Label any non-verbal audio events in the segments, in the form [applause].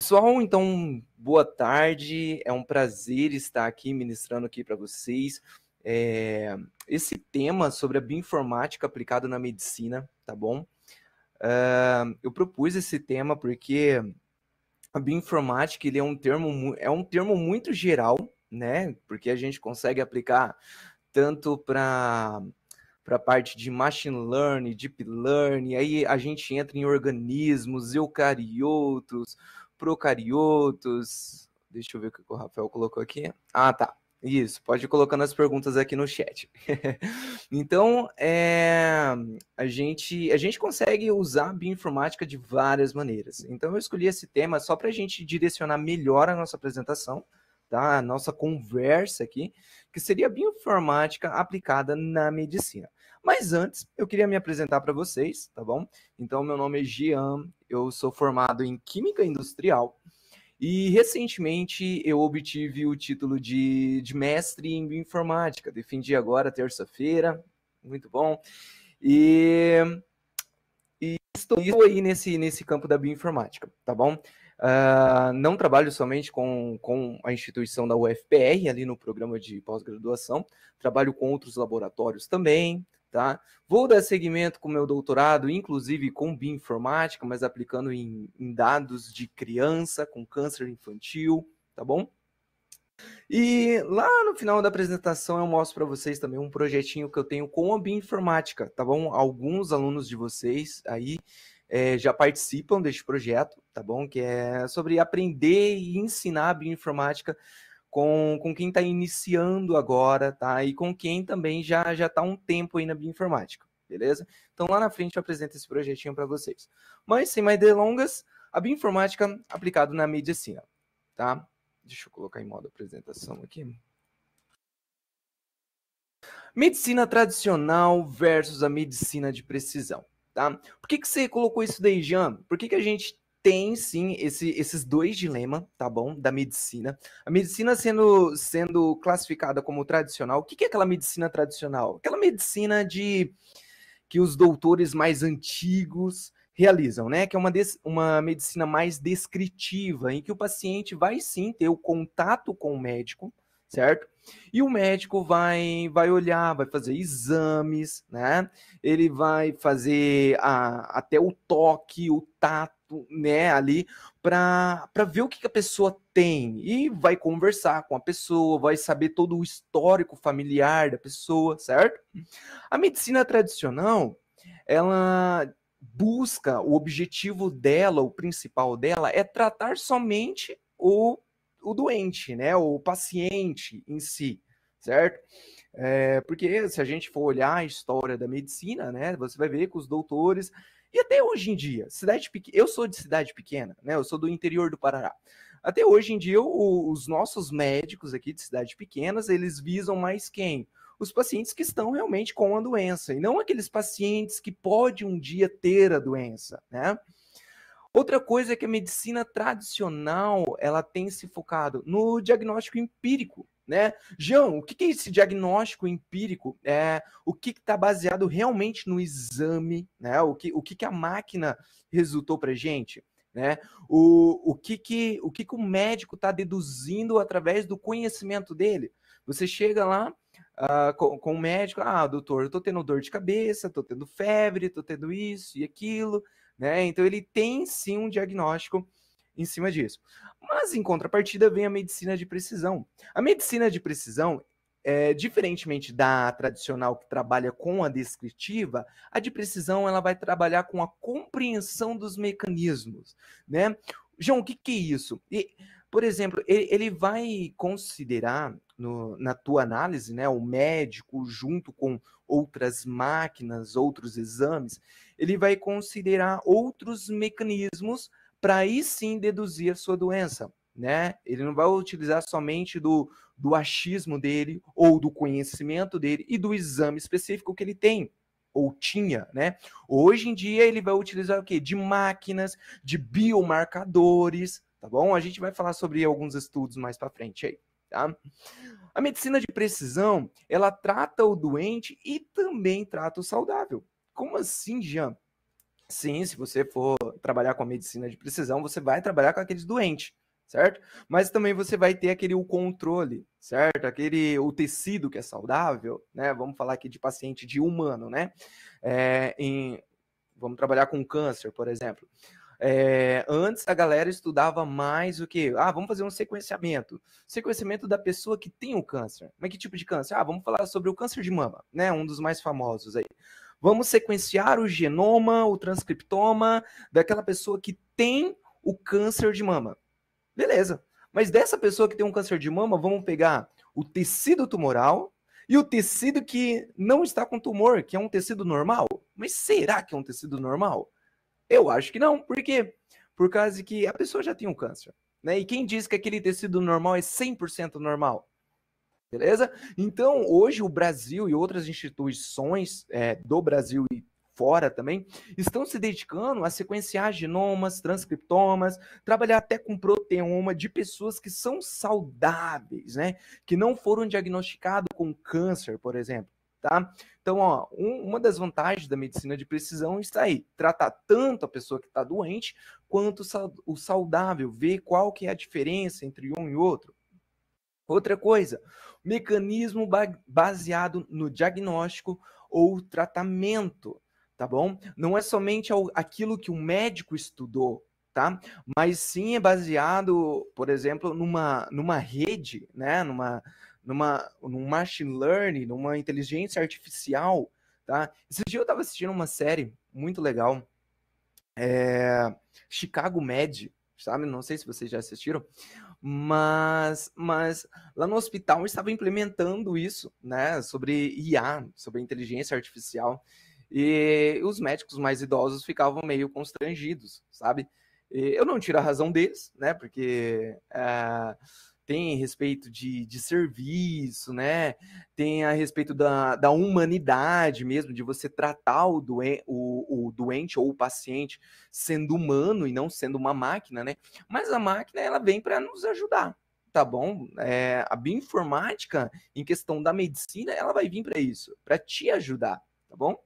Pessoal, então, boa tarde. É um prazer estar aqui ministrando aqui para vocês é, esse tema sobre a bioinformática aplicada na medicina, tá bom? Eh, eu propus esse tema porque a bioinformática ele é um termo é um termo muito geral, né? Porque a gente consegue aplicar tanto para para a parte de machine learning, deep learning, aí a gente entra em organismos, eucariotos, procariotos. Deixa eu ver o que o Rafael colocou aqui. Ah, tá. Isso, pode ir colocando as perguntas aqui no chat. [laughs] então, é, a, gente, a gente consegue usar a bioinformática de várias maneiras. Então, eu escolhi esse tema só para a gente direcionar melhor a nossa apresentação, tá? a nossa conversa aqui, que seria a bioinformática aplicada na medicina. Mas antes, eu queria me apresentar para vocês, tá bom? Então, meu nome é Gian, eu sou formado em Química Industrial e recentemente eu obtive o título de, de mestre em bioinformática. Defendi agora, terça-feira, muito bom. E, e, estou aí nesse, nesse campo da bioinformática, tá bom? Uh, não trabalho somente com, com a instituição da UFPR, ali no programa de pós-graduação, trabalho com outros laboratórios também, Tá? Vou dar seguimento com meu doutorado, inclusive com bioinformática, mas aplicando em, em dados de criança com câncer infantil, tá bom? E lá no final da apresentação eu mostro para vocês também um projetinho que eu tenho com a bioinformática, tá bom? Alguns alunos de vocês aí é, já participam deste projeto, tá bom? Que é sobre aprender e ensinar a bioinformática com, com quem está iniciando agora, tá? E com quem também já já está um tempo aí na bioinformática, beleza? Então lá na frente eu apresento esse projetinho para vocês. Mas sem mais delongas, a bioinformática aplicada na medicina, é assim, tá? Deixa eu colocar em modo apresentação aqui. Medicina tradicional versus a medicina de precisão, tá? Por que, que você colocou isso daí, Jean? Por que, que a gente tem sim esse, esses dois dilemas, tá bom? Da medicina. A medicina sendo, sendo classificada como tradicional. O que, que é aquela medicina tradicional? Aquela medicina de que os doutores mais antigos realizam, né? Que é uma, des, uma medicina mais descritiva, em que o paciente vai sim ter o contato com o médico, certo? E o médico vai, vai olhar, vai fazer exames, né? Ele vai fazer a, até o toque, o tato né, ali para ver o que, que, a pessoa tem e vai conversar com a pessoa, vai saber todo o histórico familiar da pessoa, certo? A medicina tradicional, ela busca o objetivo dela, o principal dela é tratar somente o, o doente, né, o paciente em si, certo? É, porque se a gente for olhar a história da medicina, né, você vai ver que os doutores e até hoje em dia, cidade eu sou de cidade pequena, né? Eu sou do interior do Paraná. Até hoje em dia, o, os nossos médicos aqui de cidades pequenas, eles visam mais quem? Os pacientes que estão realmente com a doença, e não aqueles pacientes que pode um dia ter a doença, né? Outra coisa é que a medicina tradicional ela tem se focado no diagnóstico empírico, né? João, o que é esse diagnóstico empírico? É, o que está baseado realmente no exame, né? O que, o que, que a máquina resultou para gente? Né? O, o, que, que, o que, que o médico está deduzindo através do conhecimento dele? Você chega lá uh, com, com o médico, ah, doutor, eu estou tendo dor de cabeça, estou tendo febre, estou tendo isso e aquilo, né? Então ele tem sim um diagnóstico em cima disso. Mas em contrapartida vem a medicina de precisão. A medicina de precisão é, diferentemente da tradicional que trabalha com a descritiva, a de precisão ela vai trabalhar com a compreensão dos mecanismos, né? João, o que, que é isso? E, por exemplo, ele, ele vai considerar no, na tua análise, né, o médico junto com outras máquinas, outros exames, ele vai considerar outros mecanismos para aí sim deduzir a sua doença. Né? Ele não vai utilizar somente do, do achismo dele ou do conhecimento dele e do exame específico que ele tem ou tinha, né? Hoje em dia ele vai utilizar o que? De máquinas, de biomarcadores, tá bom? A gente vai falar sobre alguns estudos mais para frente aí, tá? A medicina de precisão, ela trata o doente e também trata o saudável, como assim, Jean? Sim, se você for trabalhar com a medicina de precisão, você vai trabalhar com aqueles doentes, certo? Mas também você vai ter aquele o controle, certo? Aquele o tecido que é saudável, né? Vamos falar aqui de paciente de humano, né? É, em, vamos trabalhar com câncer, por exemplo. É, antes a galera estudava mais o que? Ah, vamos fazer um sequenciamento. Sequenciamento da pessoa que tem o câncer. Mas que tipo de câncer? Ah, vamos falar sobre o câncer de mama, né? Um dos mais famosos aí. Vamos sequenciar o genoma, o transcriptoma daquela pessoa que tem o câncer de mama. Beleza. Mas dessa pessoa que tem um câncer de mama, vamos pegar o tecido tumoral e o tecido que não está com tumor, que é um tecido normal. Mas será que é um tecido normal? Eu acho que não. Por quê? Por causa que a pessoa já tem um câncer. Né? E quem diz que aquele tecido normal é 100% normal? Beleza? Então, hoje o Brasil e outras instituições é, do Brasil e fora também estão se dedicando a sequenciar genomas, transcriptomas, trabalhar até com proteoma de pessoas que são saudáveis, né? Que não foram diagnosticados com câncer, por exemplo. Tá? Então, ó, um, uma das vantagens da medicina de precisão está aí, tratar tanto a pessoa que está doente quanto o saudável, ver qual que é a diferença entre um e outro. Outra coisa, mecanismo baseado no diagnóstico ou tratamento, tá bom? Não é somente aquilo que o médico estudou, tá? Mas sim é baseado, por exemplo, numa, numa rede, né? Numa, numa, num machine learning, numa inteligência artificial, tá? Esse dia eu estava assistindo uma série muito legal, é... Chicago Med, sabe? Não sei se vocês já assistiram, mas, mas lá no hospital estava implementando isso, né, sobre IA, sobre inteligência artificial, e os médicos mais idosos ficavam meio constrangidos, sabe? E eu não tiro a razão deles, né, porque eh, tem respeito de, de serviço, né? Tem a respeito da, da humanidade mesmo, de você tratar o, doen o, o doente ou o paciente sendo humano e não sendo uma máquina, né? Mas a máquina, ela vem para nos ajudar, tá bom? É, a bioinformática, em questão da medicina, ela vai vir para isso, para te ajudar, tá bom?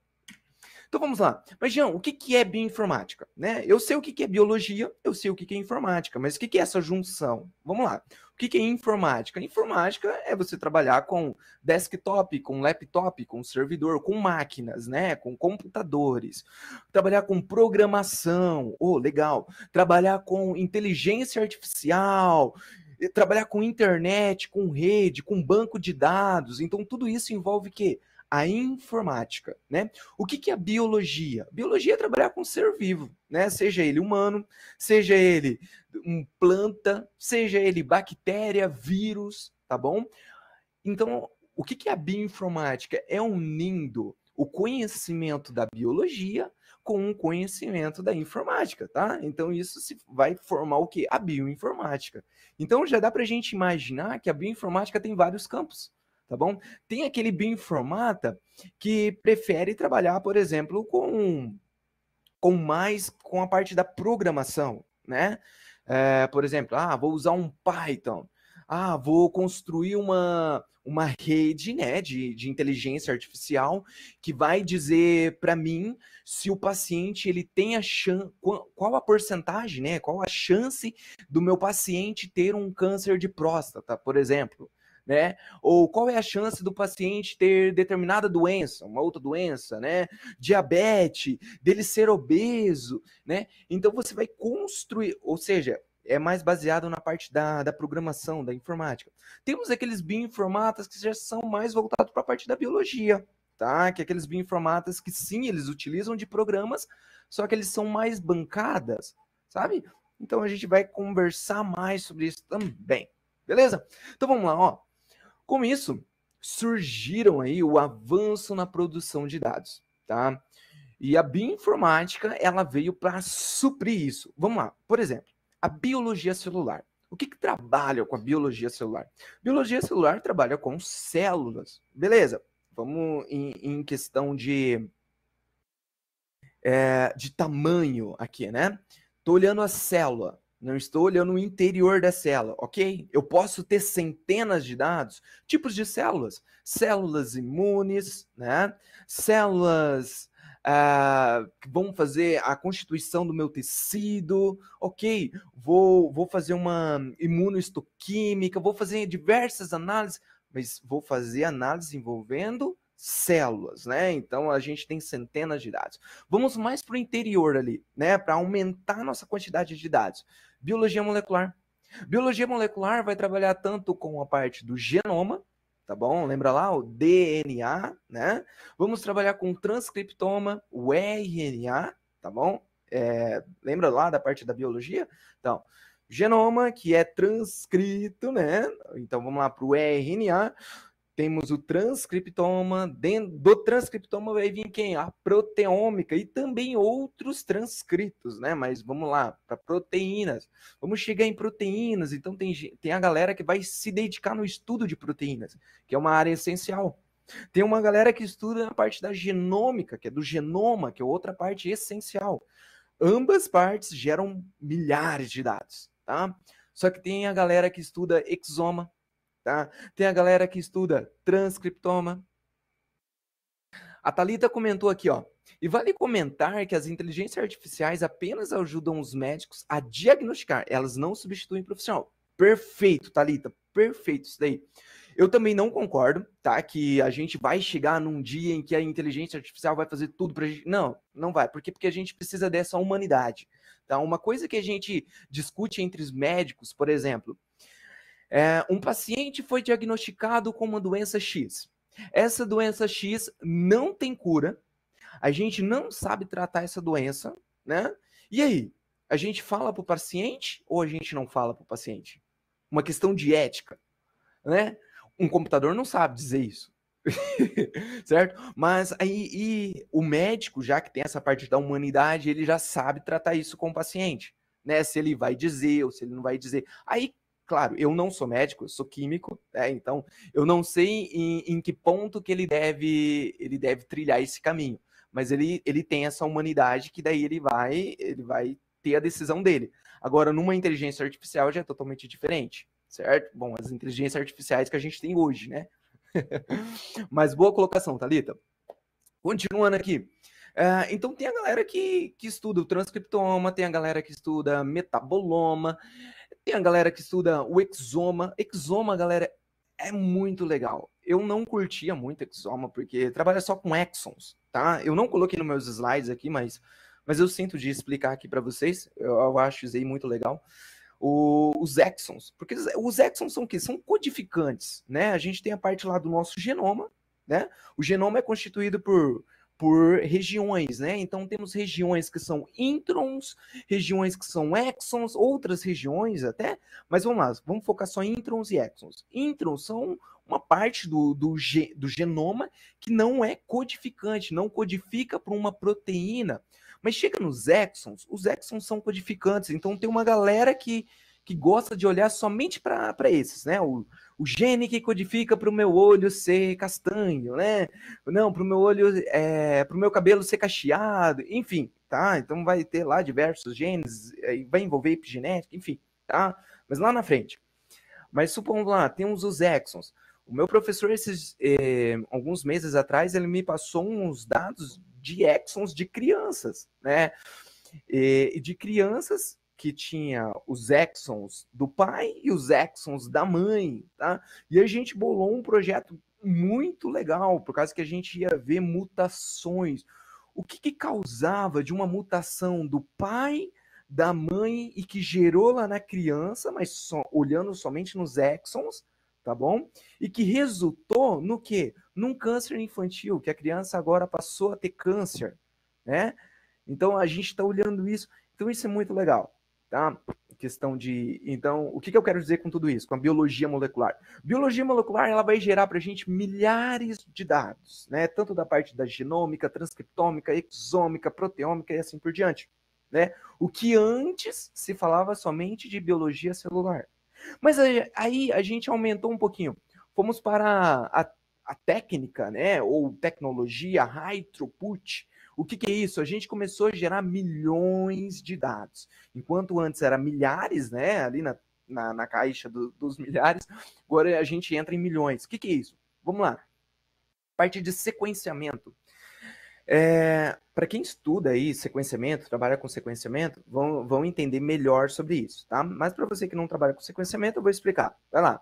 Então vamos lá. Mas, Jean, o que, que é bioinformática? Né? Eu sei o que, que é biologia, eu sei o que, que é informática, mas o que, que é essa junção? Vamos lá. O que, que é informática? Informática é você trabalhar com desktop, com laptop, com servidor, com máquinas, né? Com computadores. Trabalhar com programação, oh, legal. Trabalhar com inteligência artificial, trabalhar com internet, com rede, com banco de dados. Então, tudo isso envolve que a informática, né? O que, que é a biologia? Biologia é trabalhar com ser vivo, né? Seja ele humano, seja ele um planta, seja ele bactéria, vírus, tá bom? Então, o que, que é a bioinformática? É unindo o conhecimento da biologia com o conhecimento da informática, tá? Então isso se vai formar o que? A bioinformática. Então já dá para a gente imaginar que a bioinformática tem vários campos tá bom? Tem aquele bioinformata que prefere trabalhar, por exemplo, com, com mais com a parte da programação, né? É, por exemplo, ah, vou usar um Python, ah, vou construir uma, uma rede né, de, de inteligência artificial que vai dizer para mim se o paciente ele tem a chance, qual, qual a porcentagem, né, qual a chance do meu paciente ter um câncer de próstata, por exemplo né? Ou qual é a chance do paciente ter determinada doença, uma outra doença, né? Diabetes, dele ser obeso, né? Então você vai construir, ou seja, é mais baseado na parte da, da programação, da informática. Temos aqueles bioinformatas que já são mais voltados para a parte da biologia, tá? Que é aqueles bioinformatas que sim, eles utilizam de programas, só que eles são mais bancadas, sabe? Então a gente vai conversar mais sobre isso também. Beleza? Então vamos lá, ó. Com isso, surgiram aí o avanço na produção de dados, tá? E a bioinformática, ela veio para suprir isso. Vamos lá, por exemplo, a biologia celular. O que, que trabalha com a biologia celular? Biologia celular trabalha com células. Beleza, vamos em, em questão de, é, de tamanho aqui, né? Estou olhando a célula. Não estou olhando o interior da célula, ok? Eu posso ter centenas de dados, tipos de células, células imunes, né? Células que ah, vão fazer a constituição do meu tecido, ok? Vou, vou fazer uma imunoistoquímica, vou fazer diversas análises, mas vou fazer análise envolvendo células, né? Então a gente tem centenas de dados. Vamos mais para o interior ali, né? Para aumentar a nossa quantidade de dados biologia molecular. Biologia molecular vai trabalhar tanto com a parte do genoma, tá bom? Lembra lá o DNA, né? Vamos trabalhar com transcriptoma, o RNA, tá bom? É, lembra lá da parte da biologia? Então, genoma que é transcrito, né? Então vamos lá para o RNA temos o transcriptoma, dentro do transcriptoma vai vir quem? A proteômica e também outros transcritos, né? Mas vamos lá, para proteínas. Vamos chegar em proteínas, então tem, tem a galera que vai se dedicar no estudo de proteínas, que é uma área essencial. Tem uma galera que estuda a parte da genômica, que é do genoma, que é outra parte essencial. Ambas partes geram milhares de dados, tá? Só que tem a galera que estuda exoma, Tá? Tem a galera que estuda transcriptoma. A Talita comentou aqui, ó. E vale comentar que as inteligências artificiais apenas ajudam os médicos a diagnosticar, elas não substituem o profissional. Perfeito, Talita, perfeito isso daí. Eu também não concordo, tá? Que a gente vai chegar num dia em que a inteligência artificial vai fazer tudo pra gente. Não, não vai. Por quê? Porque a gente precisa dessa humanidade. Tá? Uma coisa que a gente discute entre os médicos, por exemplo, é, um paciente foi diagnosticado com uma doença X. Essa doença X não tem cura, a gente não sabe tratar essa doença, né? E aí? A gente fala para o paciente ou a gente não fala para o paciente? Uma questão de ética, né? Um computador não sabe dizer isso. [laughs] certo? Mas aí o médico, já que tem essa parte da humanidade, ele já sabe tratar isso com o paciente, né? Se ele vai dizer ou se ele não vai dizer. Aí Claro, eu não sou médico, eu sou químico, né? então eu não sei em, em que ponto que ele deve, ele deve trilhar esse caminho. Mas ele, ele tem essa humanidade que daí ele vai, ele vai ter a decisão dele. Agora, numa inteligência artificial já é totalmente diferente, certo? Bom, as inteligências artificiais que a gente tem hoje, né? [laughs] Mas boa colocação, Thalita. Continuando aqui. Uh, então tem a galera que, que estuda o transcriptoma, tem a galera que estuda metaboloma. Tem a galera que estuda o exoma. Exoma, galera, é muito legal. Eu não curtia muito exoma, porque trabalha só com exons, tá? Eu não coloquei nos meus slides aqui, mas, mas eu sinto de explicar aqui para vocês. Eu, eu acho isso aí muito legal. O, os exons, porque os exons são o quê? São codificantes, né? A gente tem a parte lá do nosso genoma, né? O genoma é constituído por por regiões, né? Então temos regiões que são introns, regiões que são exons, outras regiões até, mas vamos lá, vamos focar só em introns e exons. Introns são uma parte do, do, do genoma que não é codificante, não codifica para uma proteína. Mas chega nos exons, os exons são codificantes, então tem uma galera que, que gosta de olhar somente para esses, né? O, o gene que codifica para o meu olho ser castanho, né? Não, para o meu olho, é, para o meu cabelo ser cacheado, enfim, tá? Então vai ter lá diversos genes, é, vai envolver epigenética, enfim, tá? Mas lá na frente. Mas supondo lá, temos os exons. O meu professor, esses, eh, alguns meses atrás, ele me passou uns dados de exons de crianças, né? E, de crianças que tinha os Exons do pai e os Exons da mãe, tá? E a gente bolou um projeto muito legal, por causa que a gente ia ver mutações. O que, que causava de uma mutação do pai da mãe e que gerou lá na criança, mas só, olhando somente nos exons, tá bom? E que resultou no quê? Num câncer infantil, que a criança agora passou a ter câncer, né? Então a gente está olhando isso. Então isso é muito legal tá? Questão de. Então, o que, que eu quero dizer com tudo isso, com a biologia molecular? Biologia molecular ela vai gerar para a gente milhares de dados, né? Tanto da parte da genômica, transcriptômica, exômica, proteômica e assim por diante. Né? O que antes se falava somente de biologia celular. Mas aí a gente aumentou um pouquinho. Fomos para a, a técnica, né? Ou tecnologia high throughput, o que, que, é isso? A gente começou a gerar milhões de dados. Enquanto antes era milhares, né? Ali na, na, na caixa do, dos milhares, agora a gente entra em milhões. O que, que é isso? Vamos lá. Parte de sequenciamento. É, para quem estuda aí sequenciamento, trabalha com sequenciamento, vão, vão entender melhor sobre isso, tá? Mas para você que não trabalha com sequenciamento, eu vou explicar. Vai lá.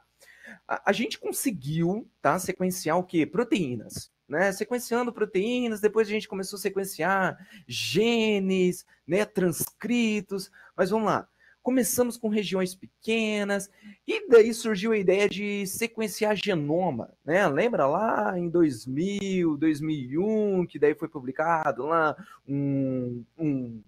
A, a gente conseguiu, tá? Sequenciar o que? Proteínas né? Sequenciando proteínas, depois a gente começou a sequenciar genes, né? Transcritos, mas vamos lá. Começamos com regiões pequenas e daí surgiu a ideia de sequenciar genoma, né? Lembra lá em 2000, 2001, que daí foi publicado lá um, um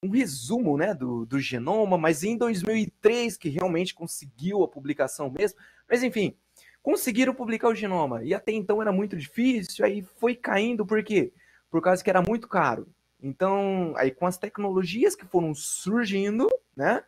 um resumo né, do, do genoma, mas em 2003 que realmente conseguiu a publicação mesmo. Mas enfim, conseguiram publicar o genoma. E até então era muito difícil, aí foi caindo, por quê? Por causa que era muito caro. Então, aí com as tecnologias que foram surgindo, né?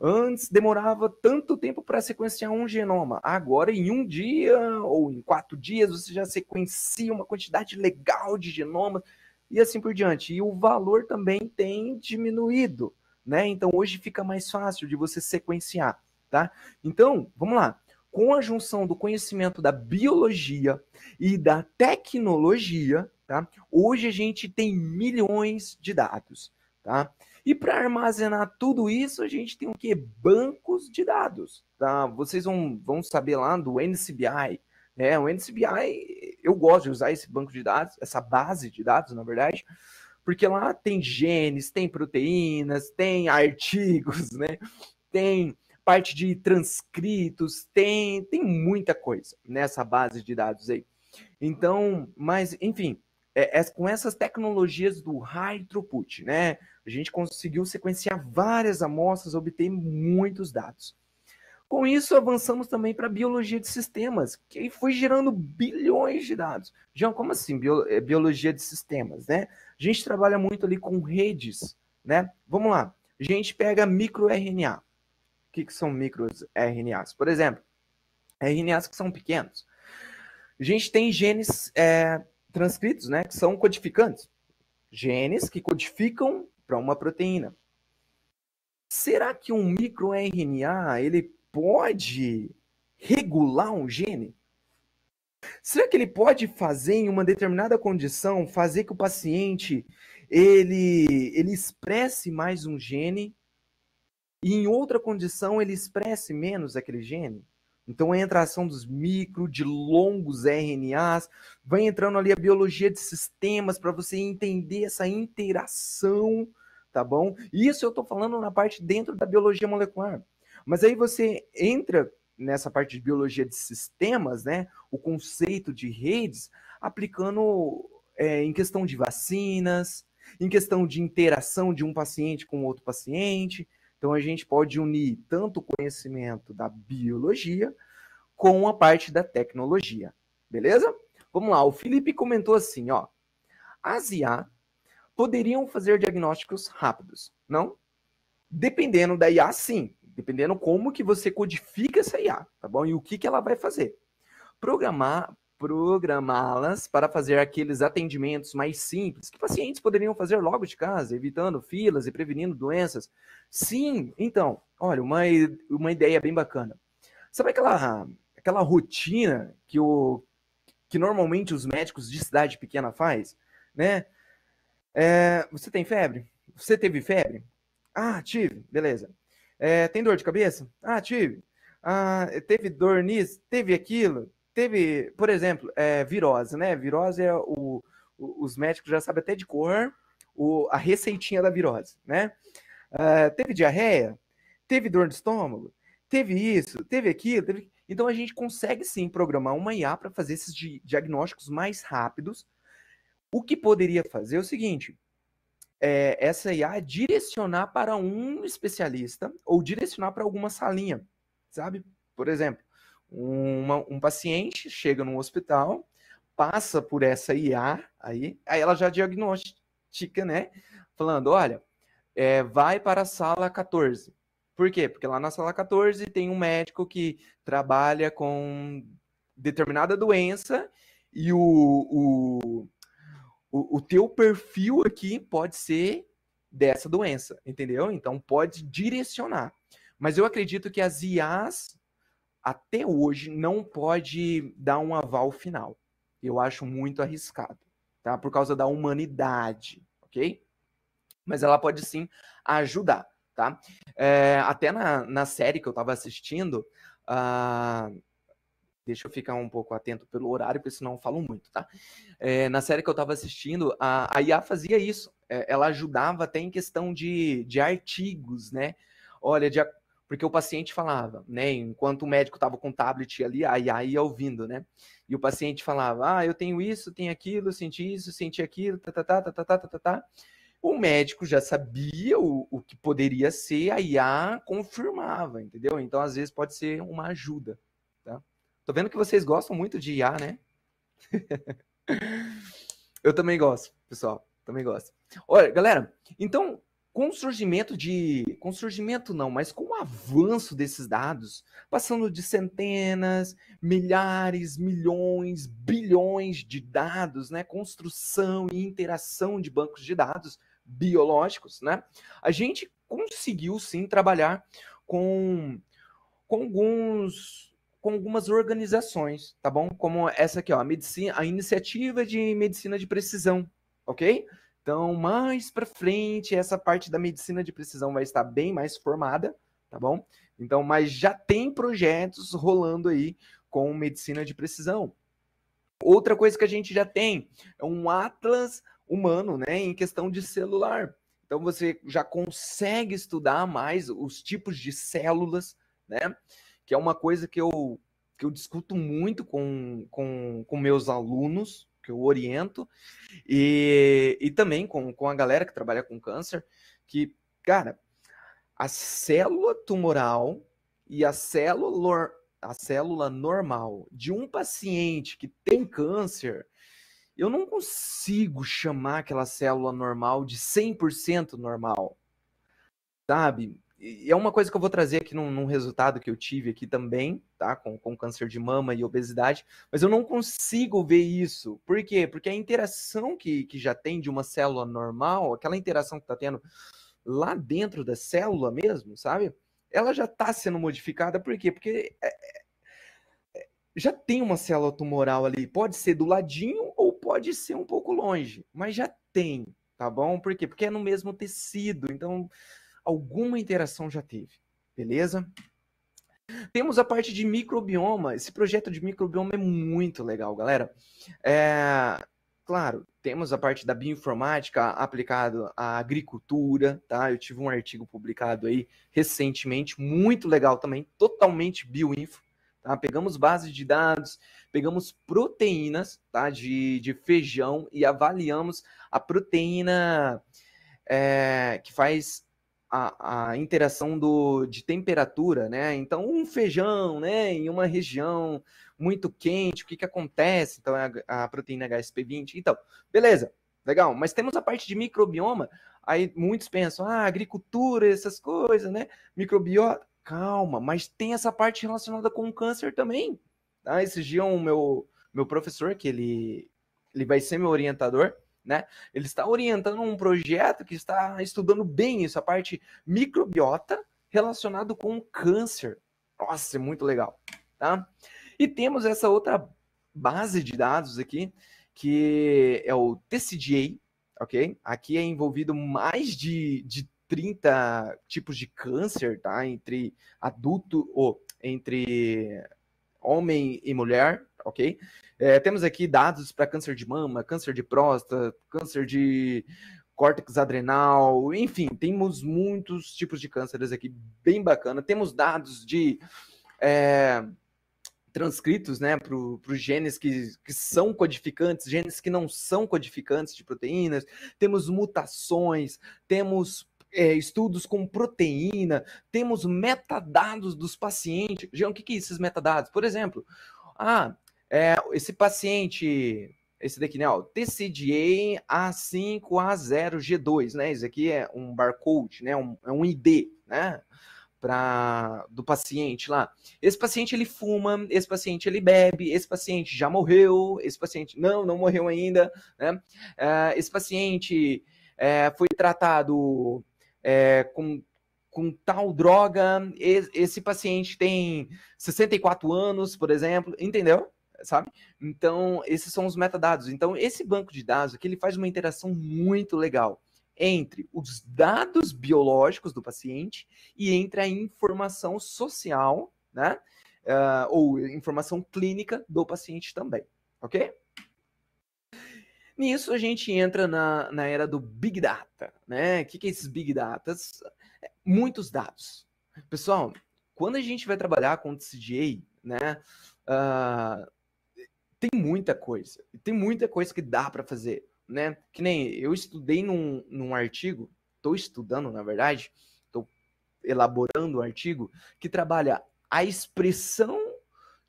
Antes demorava tanto tempo para sequenciar um genoma. Agora, em um dia ou em quatro dias, você já sequencia uma quantidade legal de genomas e assim por diante. E o valor também tem diminuído, né? Então, hoje fica mais fácil de você sequenciar, tá? Então, vamos lá com a junção do conhecimento da biologia e da tecnologia, tá? Hoje a gente tem milhões de dados, tá? E para armazenar tudo isso, a gente tem o que? Bancos de dados, tá? Vocês vão, vão saber lá do NCBI, né? O NCBI, eu gosto de usar esse banco de dados, essa base de dados, na verdade, porque lá tem genes, tem proteínas, tem [laughs] artigos, né? Tem parte de transcritos, tem, tem muita coisa nessa base de dados aí. Então, mas, enfim, é, é, com essas tecnologias do high throughput, né? A gente conseguiu sequenciar várias amostras, obter muitos dados. Com isso, avançamos também para a biologia de sistemas, que foi gerando bilhões de dados. João, como assim bio, é, biologia de sistemas, né? A gente trabalha muito ali com redes, né? Vamos lá. A gente pega microRNA. O que, que são micros RNAs? Por exemplo, RNAs que são pequenos. A gente tem genes é, transcritos, né, que são codificantes. Genes que codificam para uma proteína. Será que um microRNA ele pode regular um gene? Será que ele pode fazer em uma determinada condição fazer que o paciente ele ele expresse mais um gene e em outra condição ele expresse menos aquele gene. Então entra a ação dos micro, de longos RNAs, vai entrando ali a biologia de sistemas para você entender essa interação, tá bom? Isso eu estou falando na parte dentro da biologia molecular. Mas aí você entra nessa parte de biologia de sistemas, né? O conceito de redes, aplicando é, em questão de vacinas, em questão de interação de um paciente com outro paciente, então a gente pode unir tanto o conhecimento da biologia com a parte da tecnologia, beleza? Vamos lá, o Felipe comentou assim, ó. As IA poderiam fazer diagnósticos rápidos, não? Dependendo da IA, sim. Dependendo como que você codifica essa IA, tá bom? E o que, que ela vai fazer. Programar, programá-las para fazer aqueles atendimentos mais simples que pacientes poderiam fazer logo de casa, evitando filas e prevenindo doenças. Sim, então, olha, uma, uma ideia bem bacana. Sabe aquela, aquela rotina que, o, que normalmente os médicos de cidade pequena faz, né? É, você tem febre? Você teve febre? Ah, tive, beleza. É, tem dor de cabeça? Ah, tive. Ah, teve dor nisso? Teve aquilo? teve, por exemplo, é, virose, né? Virose é o, o, os médicos já sabem até de cor o, a receitinha da virose, né? Uh, teve diarreia, teve dor de estômago, teve isso, teve aquilo, teve... então a gente consegue sim programar uma IA para fazer esses di diagnósticos mais rápidos. O que poderia fazer é o seguinte: é, essa IA direcionar para um especialista ou direcionar para alguma salinha, sabe? Por exemplo, uma, um paciente chega num hospital, passa por essa IA aí, aí ela já diagnostica, né? Falando, olha, é, vai para a sala 14. Por quê? Porque lá na sala 14 tem um médico que trabalha com determinada doença e o, o, o, o teu perfil aqui pode ser dessa doença, entendeu? Então pode direcionar. Mas eu acredito que as IAs até hoje não pode dar um aval final. Eu acho muito arriscado, tá? Por causa da humanidade, ok? Mas ela pode sim ajudar, tá? É, até na, na série que eu estava assistindo, uh, deixa eu ficar um pouco atento pelo horário, porque senão eu falo muito, tá? É, na série que eu estava assistindo, a, a IA fazia isso. É, ela ajudava até em questão de, de artigos, né? Olha, de, porque o paciente falava, né? Enquanto o médico estava com o tablet ali, aí aí ouvindo, né? E o paciente falava, ah, eu tenho isso, tenho aquilo, senti isso, senti aquilo, tá, tá, tá, tá, tá, tá, tá, tá. tá. O médico já sabia o, o que poderia ser, a IA confirmava, entendeu? Então, às vezes, pode ser uma ajuda, tá? Tô vendo que vocês gostam muito de IA, né? [laughs] eu também gosto, pessoal, também gosto. Olha, galera, então, com o surgimento de. Com o surgimento não, mas com o avanço desses dados, passando de centenas, milhares, milhões, bilhões de dados, né? Construção e interação de bancos de dados biológicos, né? A gente conseguiu sim trabalhar com, com alguns com algumas organizações, tá bom? Como essa aqui, ó, a, medicina, a iniciativa de medicina de precisão, ok? Então, mais para frente, essa parte da medicina de precisão vai estar bem mais formada, tá bom? Então, mas já tem projetos rolando aí com medicina de precisão. Outra coisa que a gente já tem é um atlas humano, né, em questão de celular. Então você já consegue estudar mais os tipos de células, né? Que é uma coisa que eu, que eu discuto muito com, com, com meus alunos, que eu oriento, e, e também com, com a galera que trabalha com câncer, que, cara, a célula tumoral e a célula, a célula normal de um paciente que tem câncer, eu não consigo chamar aquela célula normal de 100% normal, sabe? E é uma coisa que eu vou trazer aqui num, num, resultado que eu tive aqui também, tá? Com, com câncer de mama e obesidade, mas eu não consigo ver isso. Por quê? Porque a interação que, que já tem de uma célula normal, aquela interação que está tendo lá dentro da célula mesmo, sabe? Ela já está sendo modificada, por quê? Porque é, é, é, já tem uma célula tumoral ali, pode ser do ladinho ou pode ser um pouco longe, mas já tem, tá bom? Por quê? Porque é no mesmo tecido, então alguma interação já teve, beleza? Temos a parte de microbioma. Esse projeto de microbioma é muito legal, galera. É, claro, temos a parte da bioinformática aplicada à agricultura, tá? Eu tive um artigo publicado aí recentemente, muito legal também, totalmente bioinfo. Tá? Pegamos bases de dados, pegamos proteínas tá? de, de feijão e avaliamos a proteína é, que faz a, a interação do, de temperatura, né? Então, um feijão, né, em uma região muito quente, o que, que acontece? Então, é a, a proteína HSP20. Então, beleza, legal. Mas temos a parte de microbioma. Aí muitos pensam, ah, agricultura, essas coisas, né? Microbiota. Calma, mas tem essa parte relacionada com o câncer também. Tá? Esses o meu, meu professor, que ele, ele vai ser meu orientador, né? Ele está orientando um projeto que está estudando bem isso, a parte microbiota relacionado com câncer. Nossa, é muito legal, tá? E temos essa outra base de dados aqui, que é o TCGA, ok? Aqui é envolvido mais de, de 30 tipos de câncer, tá? Entre adulto ou entre homem e mulher, ok? É, temos aqui dados para câncer de mama, câncer de próstata, câncer de córtex adrenal, enfim, temos muitos tipos de cânceres aqui, bem bacana. Temos dados de é, transcritos né, para os genes que, que são codificantes, genes que não são codificantes de proteínas, temos mutações, temos é, estudos com proteína, temos metadados dos pacientes. Jean, o que, que é esses metadados? Por exemplo, ah, é, esse paciente, esse daqui, né? Ó, TCDA A5A0G2, né? Isso aqui é um barcode, né? Um, é um ID, né? Pra, do paciente lá. Esse paciente ele fuma, esse paciente ele bebe, esse paciente já morreu, esse paciente não, não morreu ainda, né? É, esse paciente é, foi tratado é, com, com tal droga, esse paciente tem 64 anos, por exemplo, entendeu? sabe? Então, esses são os metadados. Então, esse banco de dados aqui, ele faz uma interação muito legal entre os dados biológicos do paciente e entre a informação social, né? Uh, ou informação clínica do paciente também, ok? Nisso a gente entra na, na era do Big Data, né? O que, que é esses Big Datas? Muitos dados. Pessoal, quando a gente vai trabalhar com o TCGA, né? Uh, tem muita coisa. Tem muita coisa que dá para fazer, né? Que nem eu estudei num, num artigo, estou estudando, na verdade, estou elaborando um artigo que trabalha a expressão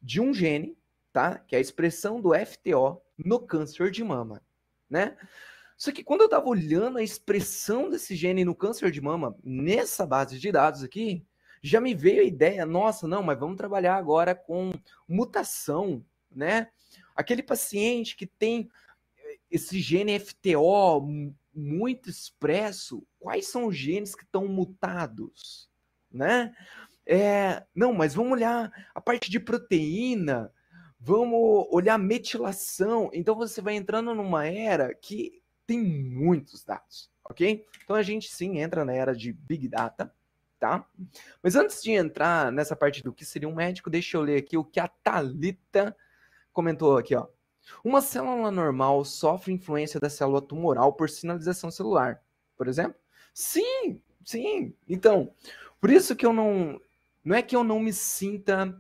de um gene, tá? Que é a expressão do FTO no câncer de mama, né? Só que quando eu estava olhando a expressão desse gene no câncer de mama, nessa base de dados aqui, já me veio a ideia, nossa, não, mas vamos trabalhar agora com mutação né? Aquele paciente que tem eh, esse gene FTO muito expresso, quais são os genes que estão mutados, né? É, não, mas vamos olhar a parte de proteína, vamos olhar metilação. Então você vai entrando numa era que tem muitos dados, ok? Então a gente sim entra na era de Big Data, tá? Mas antes de entrar nessa parte do que seria um médico, deixa eu ler aqui o que a Thalita comentou aqui, ó. Uma célula normal sofre influência da célula tumoral por sinalização celular, por exemplo? Sim, sim. Então, por isso que eu não. Não é que eu não me sinta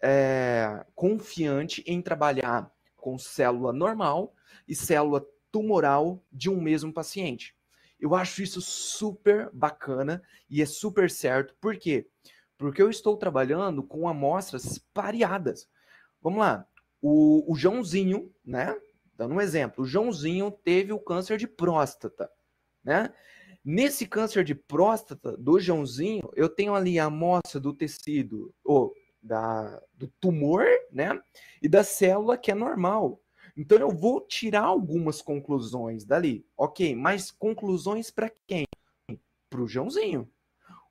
é, confiante em trabalhar com célula normal e célula tumoral de um mesmo paciente. Eu acho isso super bacana e é super certo. Por quê? Porque eu estou trabalhando com amostras pareadas. Vamos lá, o, o Joãozinho, né? Dando um exemplo, o Joãozinho teve o câncer de próstata, né? Nesse câncer de próstata do Joãozinho, eu tenho ali a amostra do tecido ou da, do tumor, né? E da célula que é normal. Então eu vou tirar algumas conclusões dali. OK, mas conclusões para quem? Para o Joãozinho.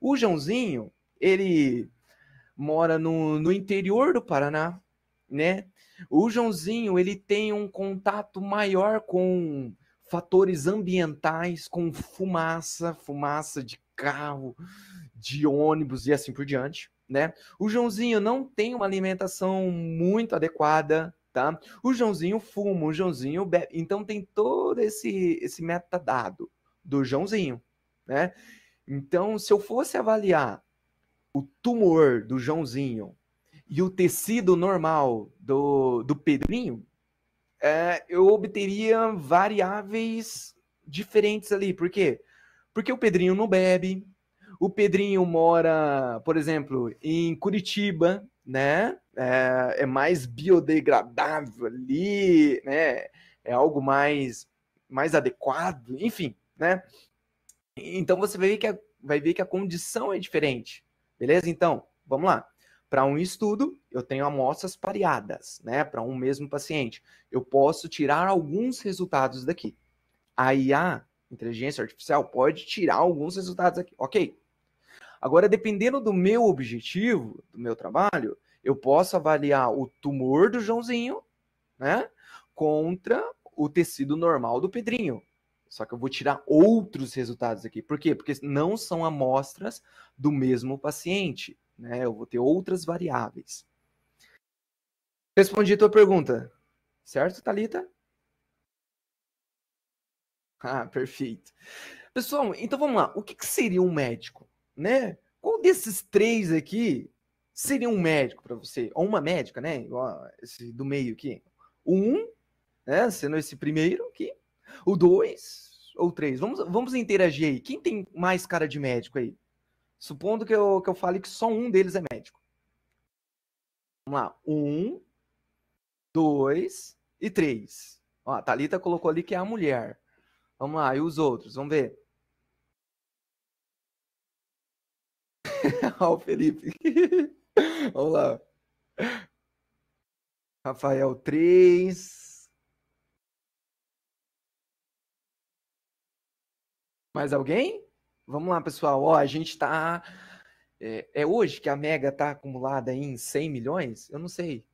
O Joãozinho, ele mora no, no interior do Paraná, né? O Joãozinho, ele tem um contato maior com fatores ambientais, com fumaça, fumaça de carro, de ônibus e assim por diante, né? O Joãozinho não tem uma alimentação muito adequada, tá? O Joãozinho fuma, o Joãozinho bebe, então tem todo esse esse metadado do Joãozinho, né? Então, se eu fosse avaliar o tumor do Joãozinho e o tecido normal do, do Pedrinho, é, eu obteria variáveis diferentes ali. Por quê? Porque o Pedrinho não bebe, o Pedrinho mora, por exemplo, em Curitiba, né? É, é mais biodegradável ali, né? É algo mais, mais adequado, enfim, né? Então você vai ver, que a, vai ver que a condição é diferente, beleza? Então, vamos lá. Para um estudo, eu tenho amostras pareadas, né? Para um mesmo paciente. Eu posso tirar alguns resultados daqui. A IA, inteligência artificial, pode tirar alguns resultados aqui, ok? Agora, dependendo do meu objetivo, do meu trabalho, eu posso avaliar o tumor do Joãozinho, né? Contra o tecido normal do Pedrinho. Só que eu vou tirar outros resultados aqui. Por quê? Porque não são amostras do mesmo paciente né? Eu vou ter outras variáveis. Respondi a tua pergunta, certo, Talita? Ah, perfeito. Pessoal, então vamos lá. O que, que seria um médico, né? Qual desses três aqui seria um médico para você? Ou uma médica, né? Igual esse do meio aqui. O um, né? Sendo esse primeiro aqui. O dois ou três. Vamos, vamos interagir aí. Quem tem mais cara de médico aí? Supondo que eu, que eu fale que só um deles é médico. Vamos lá. Um, dois e três. Ó, a Thalita colocou ali que é a mulher. Vamos lá, e os outros? Vamos ver. Olha [laughs] o Felipe. [laughs] Vamos lá. Rafael três. Mais alguém? Vamos lá, pessoal. Ó, a gente está. É, é, hoje que a Mega está acumulada em 100 milhões? Eu não sei.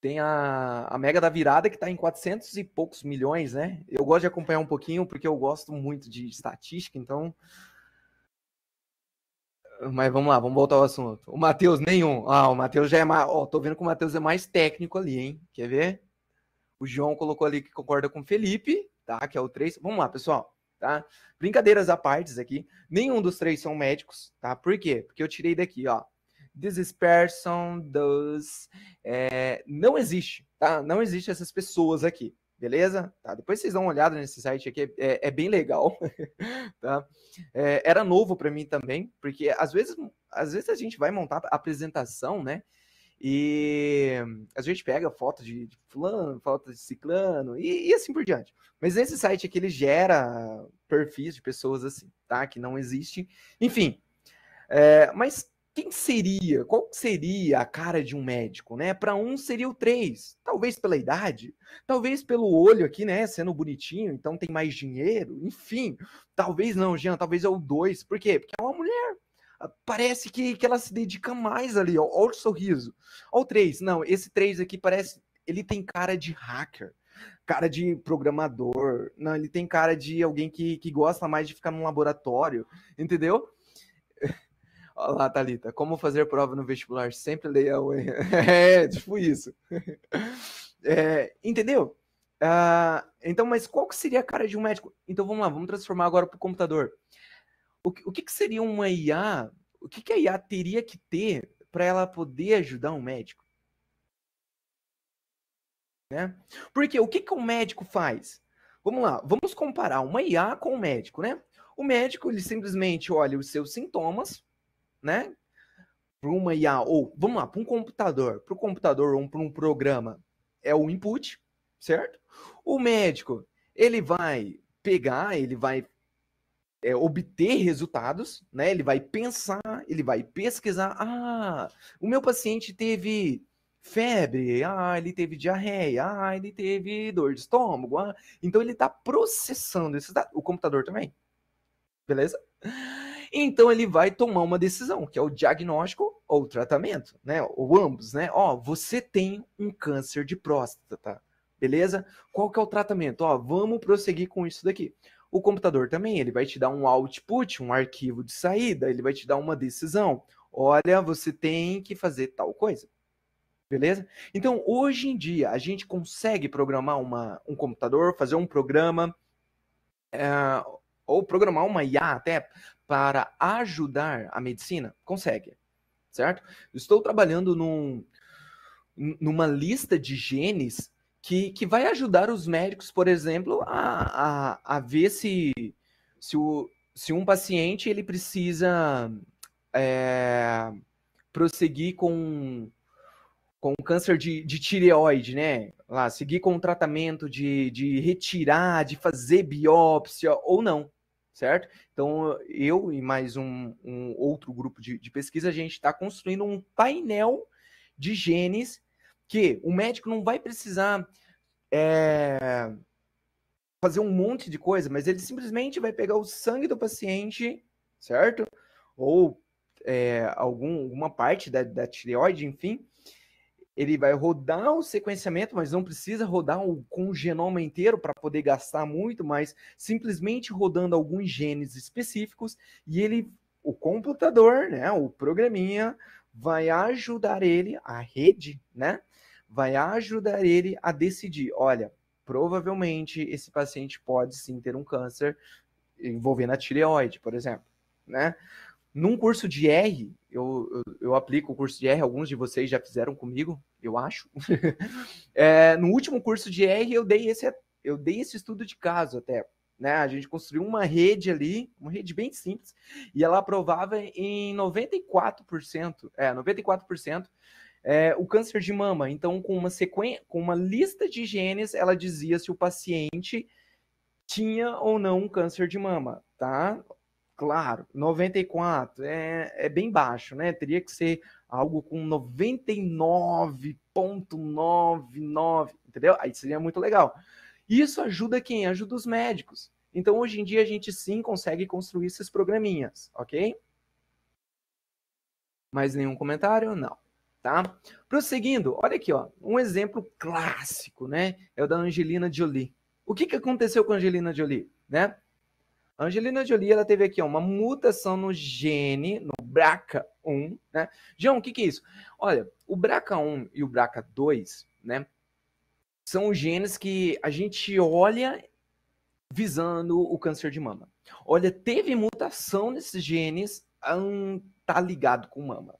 Tem a, a Mega da Virada que está em 400 e poucos milhões, né? Eu gosto de acompanhar um pouquinho porque eu gosto muito de estatística, então. Mas vamos lá, vamos voltar ao assunto. O Matheus, nenhum. Ah, o Matheus já é mais. Ó, tô vendo que o Matheus é mais técnico ali, hein? Quer ver? O João colocou ali que concorda com o Felipe, tá? Que é o 3. Vamos lá, pessoal tá? Brincadeiras à parte aqui, nenhum dos três são médicos, tá? Por quê? Porque eu tirei daqui, ó. Dispersion dos. does. É, não existe, tá? Não existe essas pessoas aqui, beleza? Tá, depois vocês dão uma olhada nesse site aqui, é, é bem legal, [laughs] tá? É, era novo para mim também, porque às vezes, às vezes a gente vai montar a apresentação, né? E a gente pega foto de, de fulano, foto de ciclano e, e, assim por diante. Mas esse site aqui ele gera perfis de pessoas assim, tá? Que não existe, Enfim, é, mas quem seria? Qual seria a cara de um médico, né? Para um seria o três, talvez pela idade, talvez pelo olho aqui, né? Sendo bonitinho, então tem mais dinheiro, enfim. Talvez não, Jean, talvez é o dois. Por quê? Porque é uma mulher parece que, que ela se dedica mais ali. Ó, olha o sorriso. Olha o 3. Não, esse 3 aqui parece. Ele tem cara de hacker, cara de programador. Não, ele tem cara de alguém que, que gosta mais de ficar num laboratório, entendeu? Olá, [laughs] Thalita. Como fazer prova no vestibular? Sempre leia o. [laughs] é, tipo isso. [laughs] É, entendeu? Uh, então, mas qual que seria a cara de um médico? Então vamos lá, vamos transformar agora para o computador o, que, o que, que seria uma IA? O que, que a IA teria que ter para ela poder ajudar um médico? Né? Porque o que, que um médico faz? Vamos lá, vamos comparar uma IA com o um médico, né? O médico, ele simplesmente olha os seus sintomas, né? Para uma IA, ou vamos lá, para um computador, para o computador ou para um programa, é o input, certo? O médico, ele vai pegar, ele vai é, obter resultados, né? Ele vai pensar, ele vai pesquisar. Ah, o meu paciente teve febre, ah, ele teve diarreia, ah, ele teve dor de estômago. Ah. Então ele está processando esses dados. O computador também. Beleza? Então ele vai tomar uma decisão, que é o diagnóstico ou o tratamento, né? Ou ambos, né? Ó, você tem um câncer de próstata, tá? beleza? Qual que é o tratamento? Ó, vamos prosseguir com isso daqui. O computador também, ele vai te dar um output, um arquivo de saída, ele vai te dar uma decisão. Olha, você tem que fazer tal coisa. Beleza? Então, hoje em dia, a gente consegue programar uma, um computador, fazer um programa, é, ou programar uma IA até, para ajudar a medicina? Consegue, certo? Estou trabalhando num, numa lista de genes que, que vai ajudar os médicos, por exemplo, a, a, a ver se, se, o, se um paciente ele precisa é, prosseguir com, com câncer de, de tireoide, né? Lá, seguir com o tratamento de, de retirar, de fazer biópsia ou não certo? Então, eu e mais um, um outro grupo de, de pesquisa, a gente está construindo um painel de genes que o médico não vai precisar é, fazer um monte de coisa, mas ele simplesmente vai pegar o sangue do paciente, certo? Ou é, algum, alguma parte da, da tireoide, enfim. Ele vai rodar o sequenciamento, mas não precisa rodar o, com o genoma inteiro para poder gastar muito, mas simplesmente rodando alguns genes específicos e ele, o computador, né, o programinha, vai ajudar ele, a rede, né, vai ajudar ele a decidir: olha, provavelmente esse paciente pode sim ter um câncer envolvendo a tireoide, por exemplo, né? Num curso de R, eu, eu, eu aplico o curso de R, alguns de vocês já fizeram comigo, eu acho. [laughs] é, no último curso de R, eu dei esse, eu dei esse estudo de caso até. Né? A gente construiu uma rede ali, uma rede bem simples, e ela aprovava em 94%, é, 94% é, o câncer de mama, então, com uma sequência, com uma lista de genes, ela dizia se o paciente tinha ou não um câncer de mama, tá? Claro, 94 é, é bem baixo, né? Teria que ser algo com 99,99, entendeu? Aí seria muito legal. Isso ajuda quem? Ajuda os médicos. Então, hoje em dia, a gente sim consegue construir esses programinhas, ok? Mais nenhum comentário? Não tá? Prosseguindo, olha aqui, ó, um exemplo clássico, né? É o da Angelina Jolie. O que, que aconteceu com a Angelina Jolie, né? A Angelina Jolie, ela teve aqui ó, uma mutação no gene, no BRCA1, né? João, o que, que é isso? Olha, o BRCA1 e o BRCA2, né? São os genes que a gente olha visando o câncer de mama. Olha, teve mutação nesses genes, um, tá ligado com mama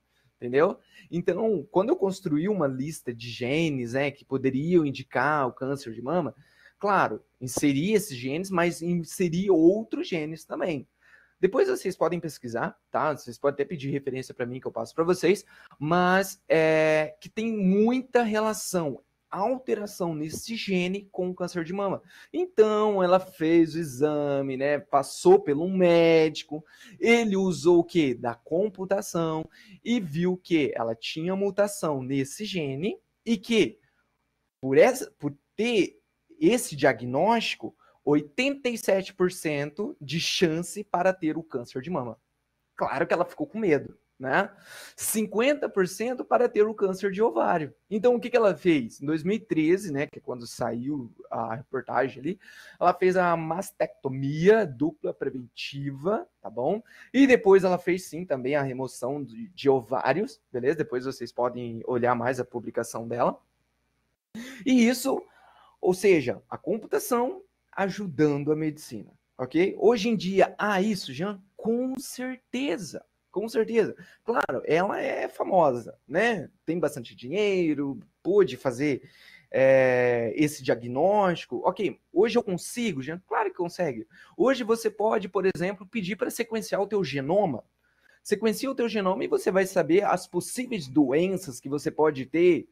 entendeu? Então, quando eu construí uma lista de genes né, que poderiam indicar o câncer de mama, claro, inseri esses genes, mas inseri outros genes também. Depois vocês podem pesquisar, tá? Vocês podem até pedir referência para mim que eu passo para vocês, mas é, que tem muita relação alteração nesse gene com o câncer de mama. Então, ela fez o exame, né? Passou pelo médico, ele usou o que? Da computação e viu que ela tinha mutação nesse gene e que por, essa, por ter esse diagnóstico, 87% de chance para ter o câncer de mama. Claro que ela ficou com medo né? 50% para ter o câncer de ovário. Então, o que, que ela fez? Em 2013, né, que é quando saiu a reportagem ali, ela fez a mastectomia dupla preventiva, tá bom? E depois ela fez, sim, também a remoção de, de ovários, beleza? Depois vocês podem olhar mais a publicação dela. E isso, ou seja, a computação ajudando a medicina, ok? Hoje em dia, ah, isso, Jean? Com certeza com certeza. Claro, ela é famosa, né? Tem bastante dinheiro, pôde fazer é, esse diagnóstico. Ok, hoje eu consigo, Jean? Claro que consegue. Hoje você pode, por exemplo, pedir para sequenciar o teu genoma. Sequencia o teu genoma e você vai saber as possíveis doenças que você pode ter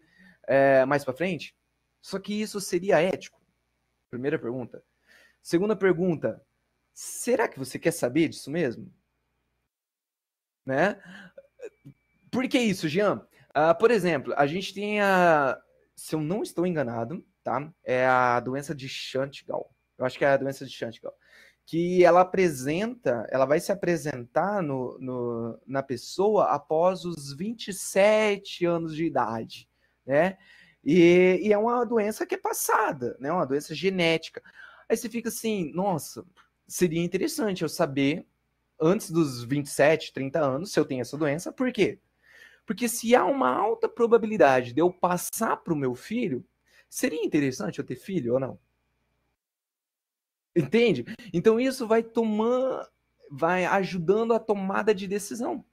é, mais para frente. Só que isso seria ético? Primeira pergunta. Segunda pergunta, será que você quer saber disso mesmo? né? Por que isso, Jean? Uh, por exemplo, a gente tem a, se eu não estou enganado, tá? É a doença de Chantigal. Eu acho que é a doença de Chantigal. Que ela apresenta, ela vai se apresentar no, no, na pessoa após os 27 anos de idade, né? E, e é uma doença que é passada, né? Uma doença genética. Aí você fica assim, nossa, seria interessante eu saber antes dos 27, 30 anos, se eu tenho essa doença. Por quê? Porque se há uma alta probabilidade de eu passar para o meu filho, seria interessante eu ter filho ou não? Entende? Então isso vai tomando, vai ajudando a tomada de decisão.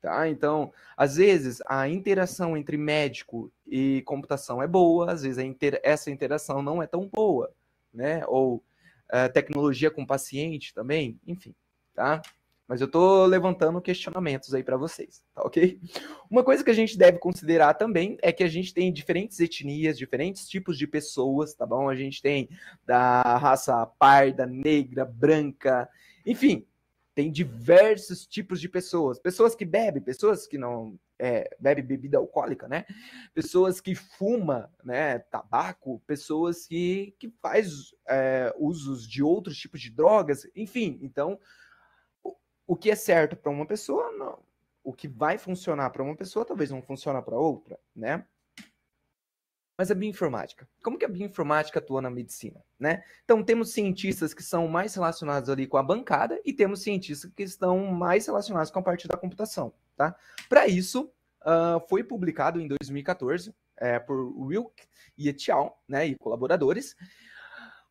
Tá? Então, às vezes, a interação entre médico e computação é boa, às vezes inter... essa interação não é tão boa, né? Ou uh, tecnologia com paciente também, enfim, tá? Mas eu tô levantando questionamentos aí para vocês, tá ok? Uma coisa que a gente deve considerar também é que a gente tem diferentes etnias, diferentes tipos de pessoas, tá bom? A gente tem da raça parda, negra, branca, enfim, tem diversos tipos de pessoas. Pessoas que bebem, pessoas que não é, bebe bebida alcoólica, né? Pessoas que fuma, né? Tabaco, pessoas que, que faz é, usos de outros tipos de drogas, enfim. Então, o que é certo para uma pessoa, não. O que vai funcionar para uma pessoa, talvez não funcione para outra, né? Mas a bioinformática. Como que a bioinformática atua na medicina, né? Então temos cientistas que são mais relacionados ali com a bancada e temos cientistas que estão mais relacionados com a parte da computação, tá? Para isso, uh, foi publicado em 2014 é, eh, por Wilk e et al, né, e colaboradores,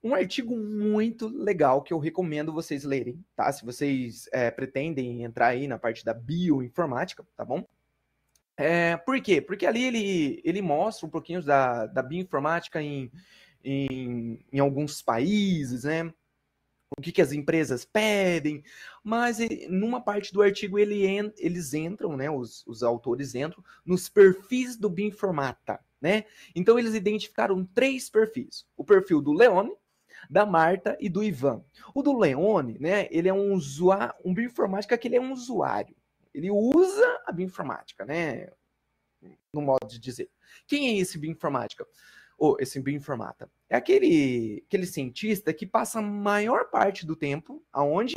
um artigo muito legal que eu recomendo vocês lerem, tá? Se vocês é, pretendem entrar aí na parte da bioinformática, tá bom? É, por quê? Porque ali ele, ele mostra um pouquinho da, da bioinformática em, em, em alguns países, né? o que, que, as empresas pedem, mas eh, numa parte do artigo ele en, eles entram, né, os, os, autores entram nos perfis do Binformata, né? Então eles identificaram três perfis: o perfil do Leone, da Marta e do Ivan. O do Leone, né, ele é um usuário, um bioinformática que ele é um usuário. Ele usa a bioinformática, né, no modo de dizer. Quem é esse bioinformática? Ou oh, esse bioinformata? É aquele, aquele cientista que passa a maior parte do tempo aonde?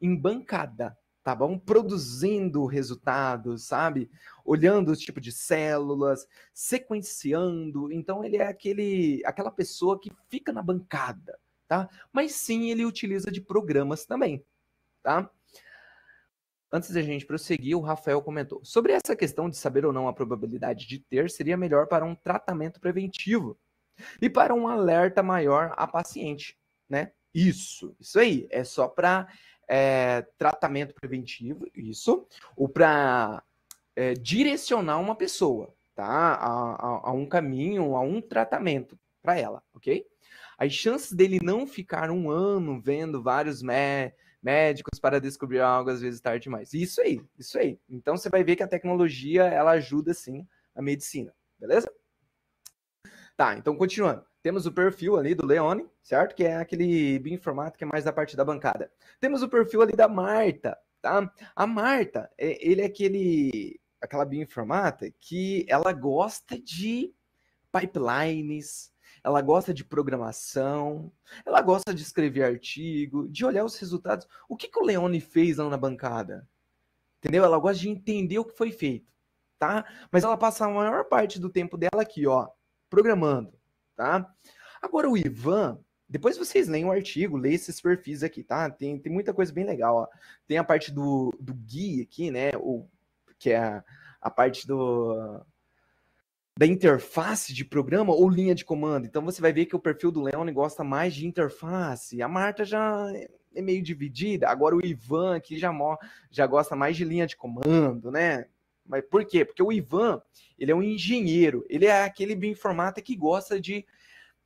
Em bancada tá bom? Produzindo resultados, sabe? Olhando o tipo de células, sequenciando. Então ele é aquele, aquela pessoa que fica na bancada, tá? Mas sim, ele utiliza de programas também, tá? Antes da gente prosseguir, o Rafael comentou: sobre essa questão de saber ou não a probabilidade de ter, seria melhor para um tratamento preventivo e para um alerta maior a paciente, né? Isso, isso aí. É só para é, tratamento preventivo, isso, ou para é, direcionar uma pessoa, tá? A, a, a um caminho, a um tratamento para ela, ok? As chances dele não ficar um ano vendo vários médicos, médicos para descobrir algo às vezes tarde demais. Isso aí, isso aí. Então você vai ver que a tecnologia ela ajuda sim a medicina, beleza? Tá, então continuando. Temos o perfil ali do Leone, certo? Que é aquele bioinformático que é mais da parte da bancada. Temos o perfil ali da Marta, tá? A Marta, é, ele é aquele, aquela bioinformata que ela gosta de pipelines, ela gosta de programação, ela gosta de escrever artigo, de olhar os resultados. O que, que o Leone fez lá na bancada? Entendeu? Ela gosta de entender o que foi feito, tá? Mas ela passa a maior parte do tempo dela aqui, ó, programando, tá? Agora o Ivan, depois vocês leem o artigo, leem esses perfis aqui, tá? Tem, tem muita coisa bem legal, ó. Tem a parte do, do Gui aqui, né? O, que é a, a parte do da interface de programa ou linha de comando. Então você vai ver que o perfil do Leon gosta mais de interface. A Marta já é, é meio dividida. Agora o Ivan aqui já, já gosta mais de linha de comando, né? Mas por quê? Porque o Ivan, ele é um engenheiro, ele é aquele bioinformata que gosta de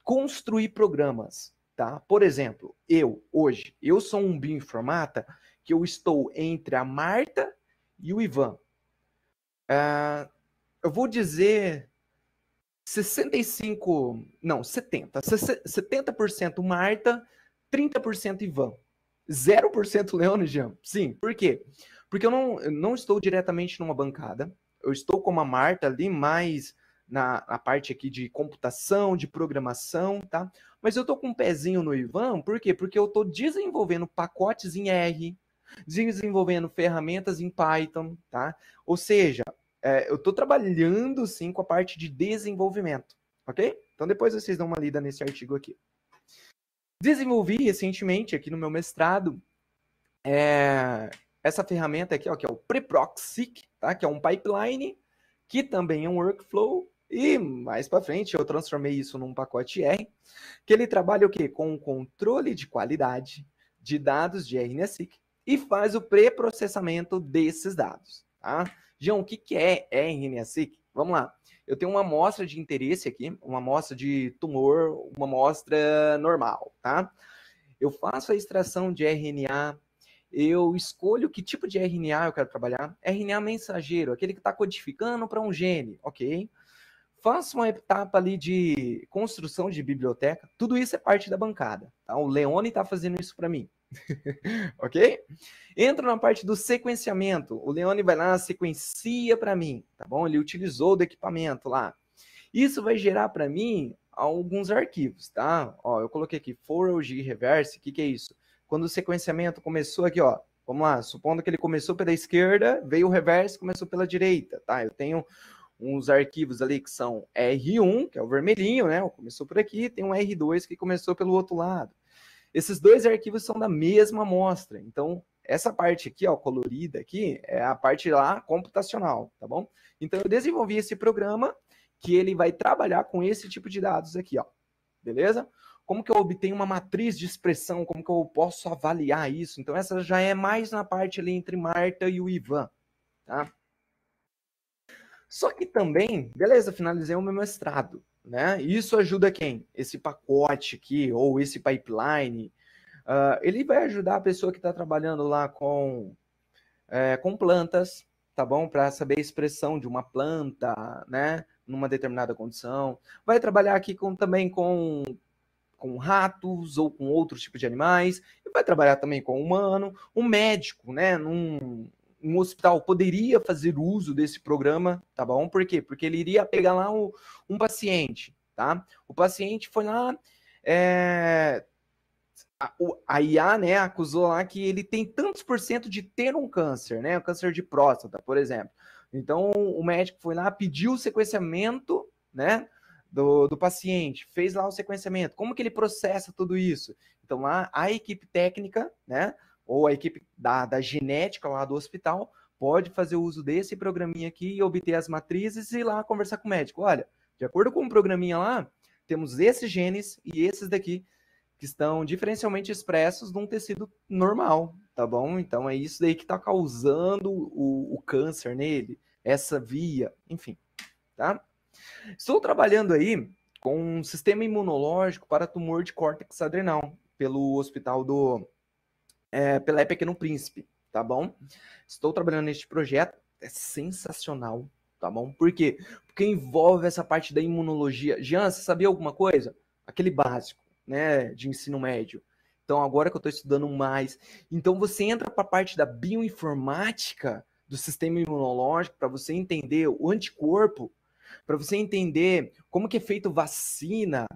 construir programas, tá? Por exemplo, eu, hoje, eu sou um bioinformata que eu estou entre a Marta e o Ivan. Uh, eu vou dizer 65, não, 70, 70% Marta, 30% Ivan. 0% Leone Jean. Sim, por quê? Porque eu não, eu não estou diretamente numa bancada, eu estou como a Marta ali, mais na, na parte aqui de computação, de programação, tá? Mas eu estou com um pezinho no Ivan, por quê? Porque eu estou desenvolvendo pacotes em R, desenvolvendo ferramentas em Python, tá? Ou seja, é, eu estou trabalhando sim com a parte de desenvolvimento, ok? Então depois vocês dão uma lida nesse artigo aqui. Desenvolvi recentemente aqui no meu mestrado é, essa ferramenta aqui, ó, que é o Preproxic, tá? Que é um pipeline, que também é um workflow. E mais para frente eu transformei isso num pacote R, que ele trabalha o quê? Com o controle de qualidade de dados de RNSIC e faz o pré-processamento desses dados, tá? João, o que, que é RNSIC? Vamos lá. Eu tenho uma amostra de interesse aqui, uma amostra de tumor, uma amostra normal, tá? Eu faço a extração de RNA, eu escolho que tipo de RNA eu quero trabalhar. RNA mensageiro, aquele que está codificando para um gene, ok? Faço uma etapa ali de construção de biblioteca. Tudo isso é parte da bancada. Tá? O Leone está fazendo isso para mim. [laughs] ok? Entro na parte do sequenciamento. O Leone vai lá, sequencia para mim, tá bom? Ele utilizou do equipamento lá. Isso vai gerar para mim alguns arquivos, tá? Ó, eu coloquei aqui e reverse, o que, que é isso? quando o sequenciamento começou aqui, ó, vamos lá, supondo que ele começou pela esquerda, veio o reverso, começou pela direita, tá? Eu tenho uns arquivos ali que são R1, que é o vermelhinho, né? Começou por aqui, tem um R2 que começou pelo outro lado. Esses dois arquivos são da mesma amostra. Então, essa parte aqui, ó, colorida aqui, é a parte lá computacional, tá bom? Então, eu desenvolvi esse programa que ele vai trabalhar com esse tipo de dados aqui, ó. Beleza? como que eu obtenho uma matriz de expressão, como que eu posso avaliar isso. Então, essa já é mais na parte ali entre Marta e o Ivan, tá? Só que também, beleza, finalizei o meu mestrado, né? Isso ajuda quem? Esse pacote aqui, ou esse pipeline, uh, ele vai ajudar a pessoa que está trabalhando lá com, é, com plantas, tá bom? Para saber a expressão de uma planta, né? Numa determinada condição. Vai trabalhar aqui com, também com com ratos ou com outros tipos de animais, e vai trabalhar também com humano. Um médico, né, num um hospital poderia fazer uso desse programa, tá bom? Por quê? Porque ele iria pegar lá o, um paciente, tá? O paciente foi lá, é, a, a IA, né, acusou lá que ele tem tantos por cento de ter um câncer, né, um câncer de próstata, por exemplo. Então, o médico foi lá, pediu o sequenciamento, né, do, do paciente, fez lá o sequenciamento, como que ele processa tudo isso? Então lá a equipe técnica, né, ou a equipe da, da genética lá do hospital, pode fazer uso desse programinha aqui e obter as matrizes e ir lá conversar com o médico. Olha, de acordo com o programinha lá, temos esses genes e esses daqui que estão diferencialmente expressos num tecido normal, tá bom? Então é isso daí que está causando o, o, câncer nele, essa via, enfim, tá? Estou trabalhando aí com um sistema imunológico para tumor de córtex adrenal pelo hospital do é, Pelé no Príncipe, tá bom? Estou trabalhando neste projeto, é sensacional, tá bom? Por quê? Porque envolve essa parte da imunologia. Jean, você sabia alguma coisa? Aquele básico, né, de ensino médio. Então, agora que eu estou estudando mais. Então, você entra para a parte da bioinformática do sistema imunológico para você entender o anticorpo para você entender como que é feito vacina,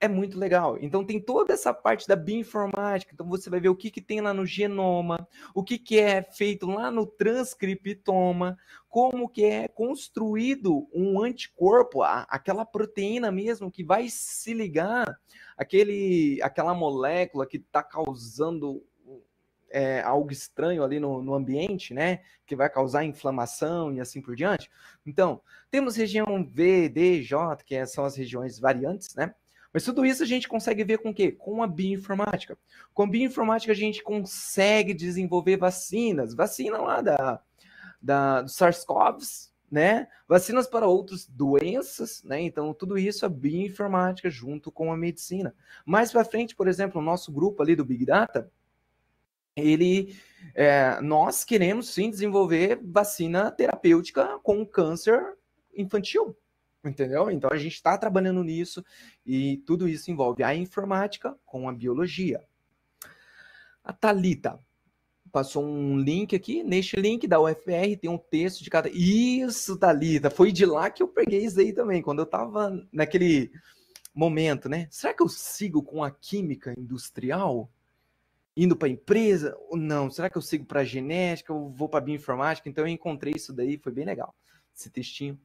é muito legal. Então tem toda essa parte da bioinformática. Então você vai ver o que, que tem lá no genoma, o que, que é feito lá no transcriptoma, como que é construído um anticorpo, a, aquela proteína mesmo que vai se ligar àquele, àquela molécula que está causando é, algo estranho ali no, no ambiente, né? Que vai causar inflamação e assim por diante. Então, temos região V, D, J, que é, são as regiões variantes, né? Mas tudo isso a gente consegue ver com o quê? Com a bioinformática. Com a bioinformática a gente consegue desenvolver vacinas. Vacina lá da, da, do SARS-CoV, né? Vacinas para outras doenças, né? Então, tudo isso é bioinformática junto com a medicina. Mais para frente, por exemplo, o nosso grupo ali do Big Data, ele é, nós queremos sim desenvolver vacina terapêutica com câncer infantil, entendeu? Então a gente está trabalhando nisso e tudo isso envolve a informática com a biologia. A Talita passou um link aqui, neste link da UFR tem um texto de cada. Isso, Talita, foi de lá que eu peguei isso aí também quando eu estava naquele momento, né? Será que eu sigo com a química industrial? indo para empresa ou Não, será que eu sigo para genética? ou vou para bioinformática? Então eu encontrei isso daí, foi bem legal, esse textinho.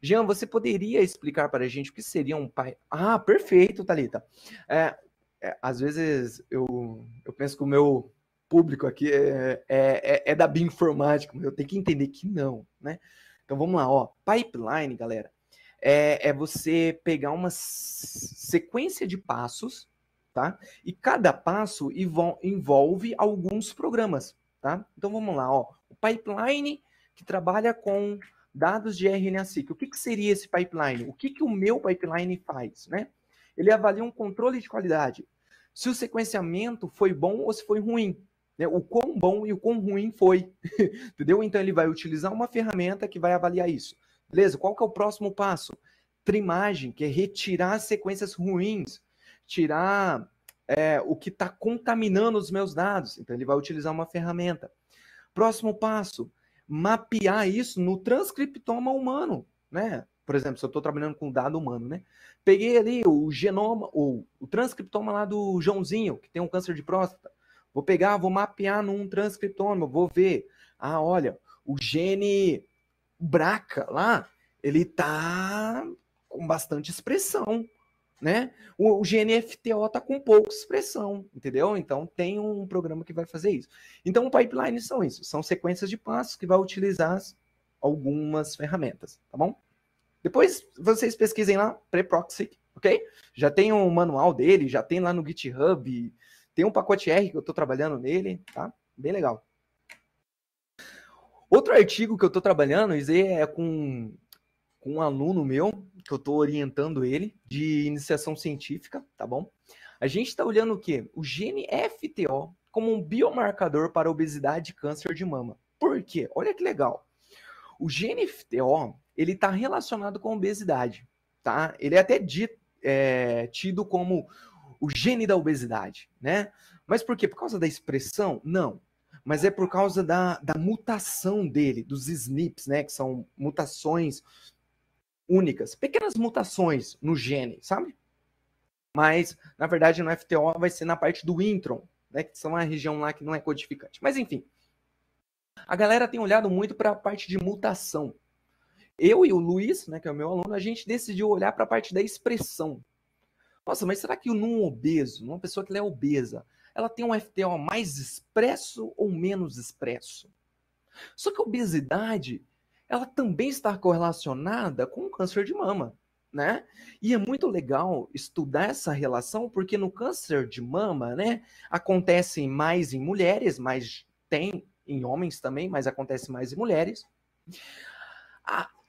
Jean, você poderia explicar para a gente o que seria um pai? Ah, perfeito, Thalita. É, é, às vezes eu, eu penso que o meu público aqui é, é, é, é da bioinformática, mas eu tenho que entender que não, né? Então vamos lá, ó. Pipeline, galera, é, é você pegar uma sequência de passos tá? E cada passo envolve alguns programas, tá? Então vamos lá, ó, o pipeline que trabalha com dados de RNA-seq. O que, que, seria esse pipeline? O que, que o meu pipeline faz, né? Ele avalia um controle de qualidade. Se o sequenciamento foi bom ou se foi ruim, né? O quão bom e o quão ruim foi, [laughs] entendeu? Então ele vai utilizar uma ferramenta que vai avaliar isso. Beleza? Qual que é o próximo passo? Trimagem, que é retirar sequências ruins tirar é, o que está contaminando os meus dados. Então, ele vai utilizar uma ferramenta. Próximo passo, mapear isso no transcriptoma humano, né? Por exemplo, se eu estou trabalhando com dado humano, né? Peguei ali o genoma, ou o transcriptoma lá do Joãozinho, que tem um câncer de próstata. Vou pegar, vou mapear num transcriptoma, vou ver. Ah, olha, o gene BRCA lá, ele tá com bastante expressão né? O, o GNFTO está com pouca expressão, entendeu? Então tem um programa que vai fazer isso. Então, o pipeline são isso, são sequências de passos que vai utilizar algumas ferramentas, tá bom? Depois vocês pesquisem lá, Preproxy, ok? Já tem um manual dele, já tem lá no GitHub, tem um pacote R que eu estou trabalhando nele, tá? Bem legal. Outro artigo que eu estou trabalhando, isso é com com um aluno meu, que eu estou orientando ele, de iniciação científica, tá bom? A gente está olhando o quê? O gene FTO como um biomarcador para obesidade e câncer de mama. Por quê? Olha que legal. O gene FTO, ele está relacionado com obesidade, tá? Ele é até dito, é, tido como o gene da obesidade, né? Mas por quê? Por causa da expressão? Não. Mas é por causa da, da mutação dele, dos SNPs, né? Que são mutações únicas, pequenas mutações no gene, sabe? Mas, na verdade, no FTO vai ser na parte do intron, né, que são a região lá que não é codificante. Mas, enfim, a galera tem olhado muito para a parte de mutação. Eu e o Luiz, né, que é o meu aluno, a gente decidiu olhar para a parte da expressão. Nossa, mas será que num obeso, numa pessoa que é obesa, ela tem um FTO mais expresso ou menos expresso? Só que a obesidade ela também está correlacionada com o câncer de mama, né? E é muito legal estudar essa relação, porque no câncer de mama, né, acontece mais em mulheres, mas tem em homens também, mas acontece mais em mulheres.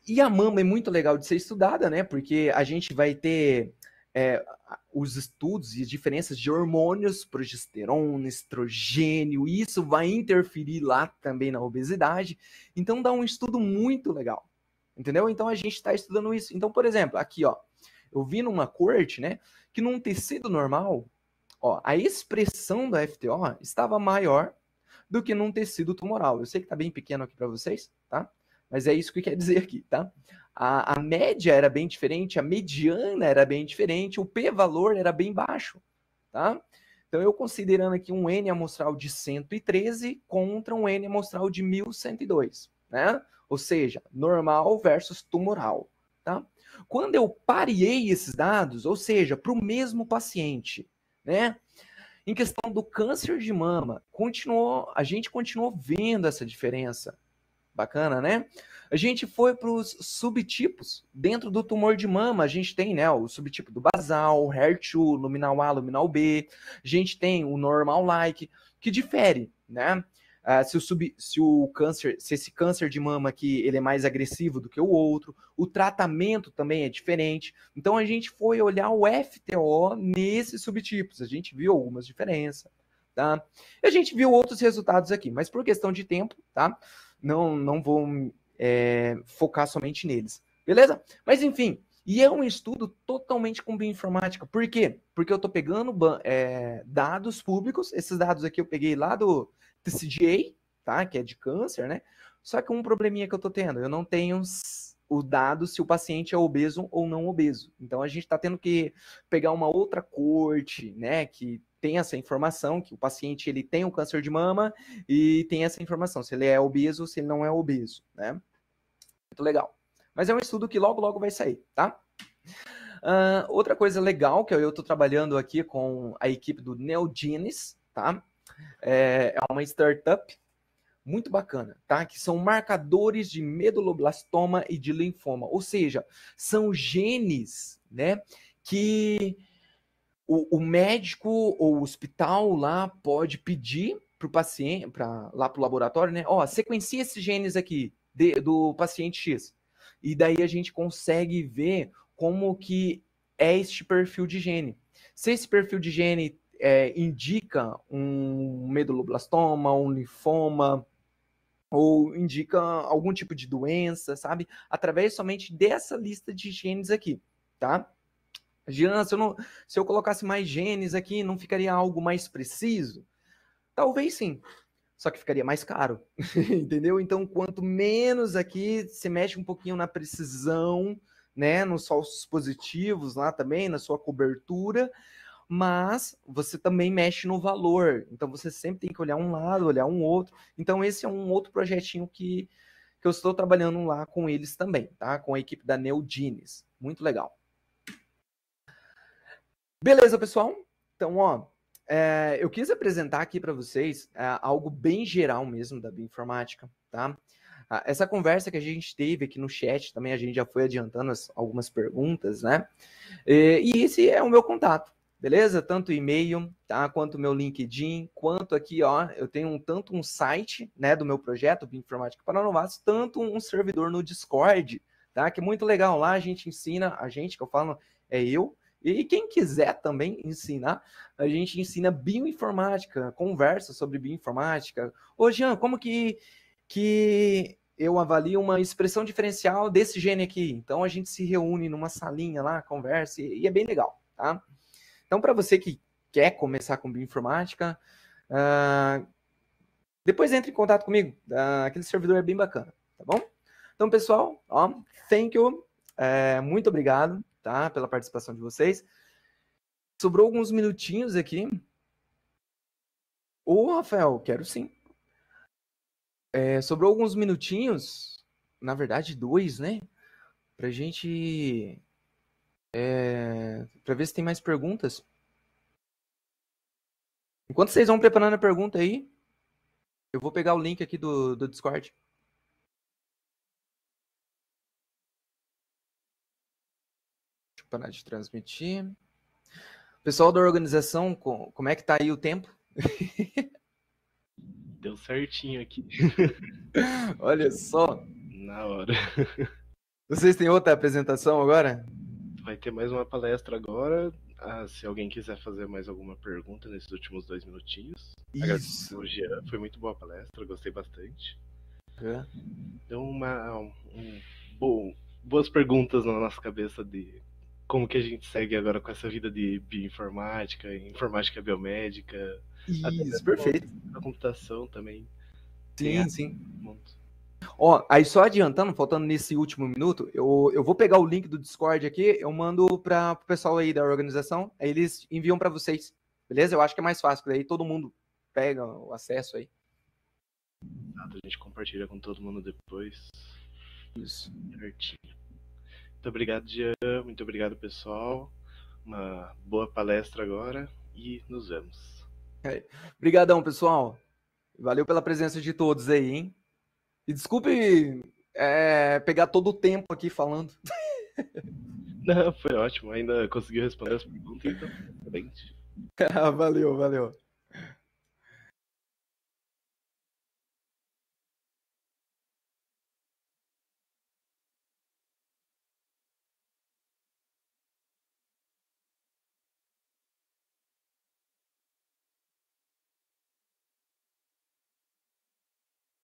e a mama é muito legal de ser estudada, né? Porque a gente vai ter é, os estudos e as diferenças de hormônios, progesterona, estrogênio, isso vai interferir lá também na obesidade. Então dá um estudo muito legal, entendeu? Então a gente está estudando isso. Então, por exemplo, aqui, ó, eu vi numa corte, né, que num tecido normal, ó, a expressão da FTO estava maior do que num tecido tumoral. Eu sei que tá bem pequeno aqui para vocês, tá? mas é isso que quer [laughs] dizer aqui, tá? A, a média era bem diferente, a mediana era bem diferente, o p-valor era bem baixo, tá? Então, eu considerando aqui um N amostral de 113 contra um N amostral de 1102, né? Ou seja, normal versus tumoral, tá? Quando eu parei esses dados, ou seja, para o mesmo paciente, né? Em questão do câncer de mama, continuou, a gente continuou vendo essa diferença, Bacana, né? A gente foi para os subtipos. Dentro do tumor de mama, a gente tem né, o subtipo do basal, HER2, luminal A, luminal B. A gente tem o normal-like, que difere, né? Ah, se, o sub, se o câncer, se esse câncer de mama aqui ele é mais agressivo do que o outro, o tratamento também é diferente. Então a gente foi olhar o FTO nesses subtipos, a gente viu algumas diferenças, tá? E a gente viu outros resultados aqui, mas por questão de tempo, tá? não, não vou é, focar somente neles. Beleza? Mas enfim, e é um estudo totalmente com bioinformática. Por quê? Porque eu estou pegando é, dados públicos, esses dados aqui eu peguei lá do TCGA, tá? Que é de câncer, né? Só que um probleminha que eu estou tendo, eu não tenho o dado se o paciente é obeso ou não obeso. Então a gente está tendo que pegar uma outra corte, né? Que tem essa informação que o paciente ele tem um câncer de mama e tem essa informação se ele é obeso, se ele não é obeso, né? Muito legal. Mas é um estudo que logo logo vai sair, tá? Uh, outra coisa legal que eu estou trabalhando aqui com a equipe do Neogenes, tá? É, é uma startup muito bacana, tá? Que são marcadores de meduloblastoma e de linfoma, ou seja, são genes, né? Que o, o médico ou o hospital lá pode pedir para o paciente, para lá para o laboratório, né? Ó, oh, sequencia esses genes aqui de, do paciente X. E daí a gente consegue ver como que é este perfil de gene. Se esse perfil de gene é, indica um meduloblastoma, um linfoma, ou indica algum tipo de doença, sabe? Através somente dessa lista de genes aqui, tá? Jean, se eu, não, se eu colocasse mais genes aqui, não ficaria algo mais preciso? Talvez sim, só que ficaria mais caro, [laughs] entendeu? Então, quanto menos aqui se mexe um pouquinho na precisão, né, nos falsos positivos lá também, na sua cobertura, mas você também mexe no valor. Então, você sempre tem que olhar um lado, olhar um outro. Então, esse é um outro projetinho que, que eu estou trabalhando lá com eles também, tá? Com a equipe da Genes. Muito legal. Beleza, pessoal? Então, ó, é, eu quis apresentar aqui para vocês é, algo bem geral mesmo da bioinformática, tá? Ah, essa conversa que a gente teve aqui no chat também, a gente já foi adiantando as, algumas perguntas, né? E, e esse é o meu contato, beleza? Tanto e-mail, tá? Quanto meu LinkedIn, quanto aqui, ó, eu tenho um, tanto um site, né, do meu projeto, Bioinformática para Novatos, tanto um servidor no Discord, tá? Que é muito legal lá, a gente ensina, a gente, que eu falo, é eu, e quem quiser também ensinar, a gente ensina bioinformática, conversa sobre bioinformática. Ô, Jean, como que, que eu avalio uma expressão diferencial desse gene aqui? Então, a gente se reúne numa salinha lá, conversa, e, e é bem legal, tá? Então, para você que quer começar com bioinformática, uh, depois entre em contato comigo. Uh, aquele servidor é bem bacana, tá bom? Então, pessoal, ó, thank you. É, muito obrigado tá? Pela participação de vocês. Sobrou alguns minutinhos aqui. Ô, Rafael, quero sim. É, sobrou alguns minutinhos, na verdade dois, né? Pra gente. É, pra ver se tem mais perguntas. Enquanto vocês vão preparando a pergunta aí, eu vou pegar o link aqui do, do Discord. parar de transmitir. Pessoal da organização, como é que tá aí o tempo? [laughs] Deu certinho aqui. [laughs] Olha só. Na hora. [laughs] Vocês têm outra apresentação agora? Vai ter mais uma palestra agora. Ah, se alguém quiser fazer mais alguma pergunta nesses últimos dois minutinhos. Isso. Foi muito boa a palestra, gostei bastante. É. Deu então, uma, um, bom, boas perguntas na nossa cabeça de como que a gente segue agora com essa vida de bioinformática, informática biomédica. Isso, perfeito. A computação também. Sim, sim. Ó, aí só adiantando, faltando nesse último minuto, eu, eu vou pegar o link do Discord aqui, eu mando para o pessoal aí da organização, aí eles enviam para vocês, beleza? Eu acho que é mais fácil, daí todo mundo pega o acesso aí. A gente compartilha com todo mundo depois. Isso. Certinho. Muito obrigado, Jean. Muito obrigado, pessoal. Uma boa palestra agora e nos vemos. É Obrigadão, pessoal. Valeu pela presença de todos aí, hein? E desculpe é, pegar todo o tempo aqui falando. [laughs] Não, foi ótimo. Ainda conseguiu responder as perguntas, então. Tá [laughs] ah, valeu, valeu.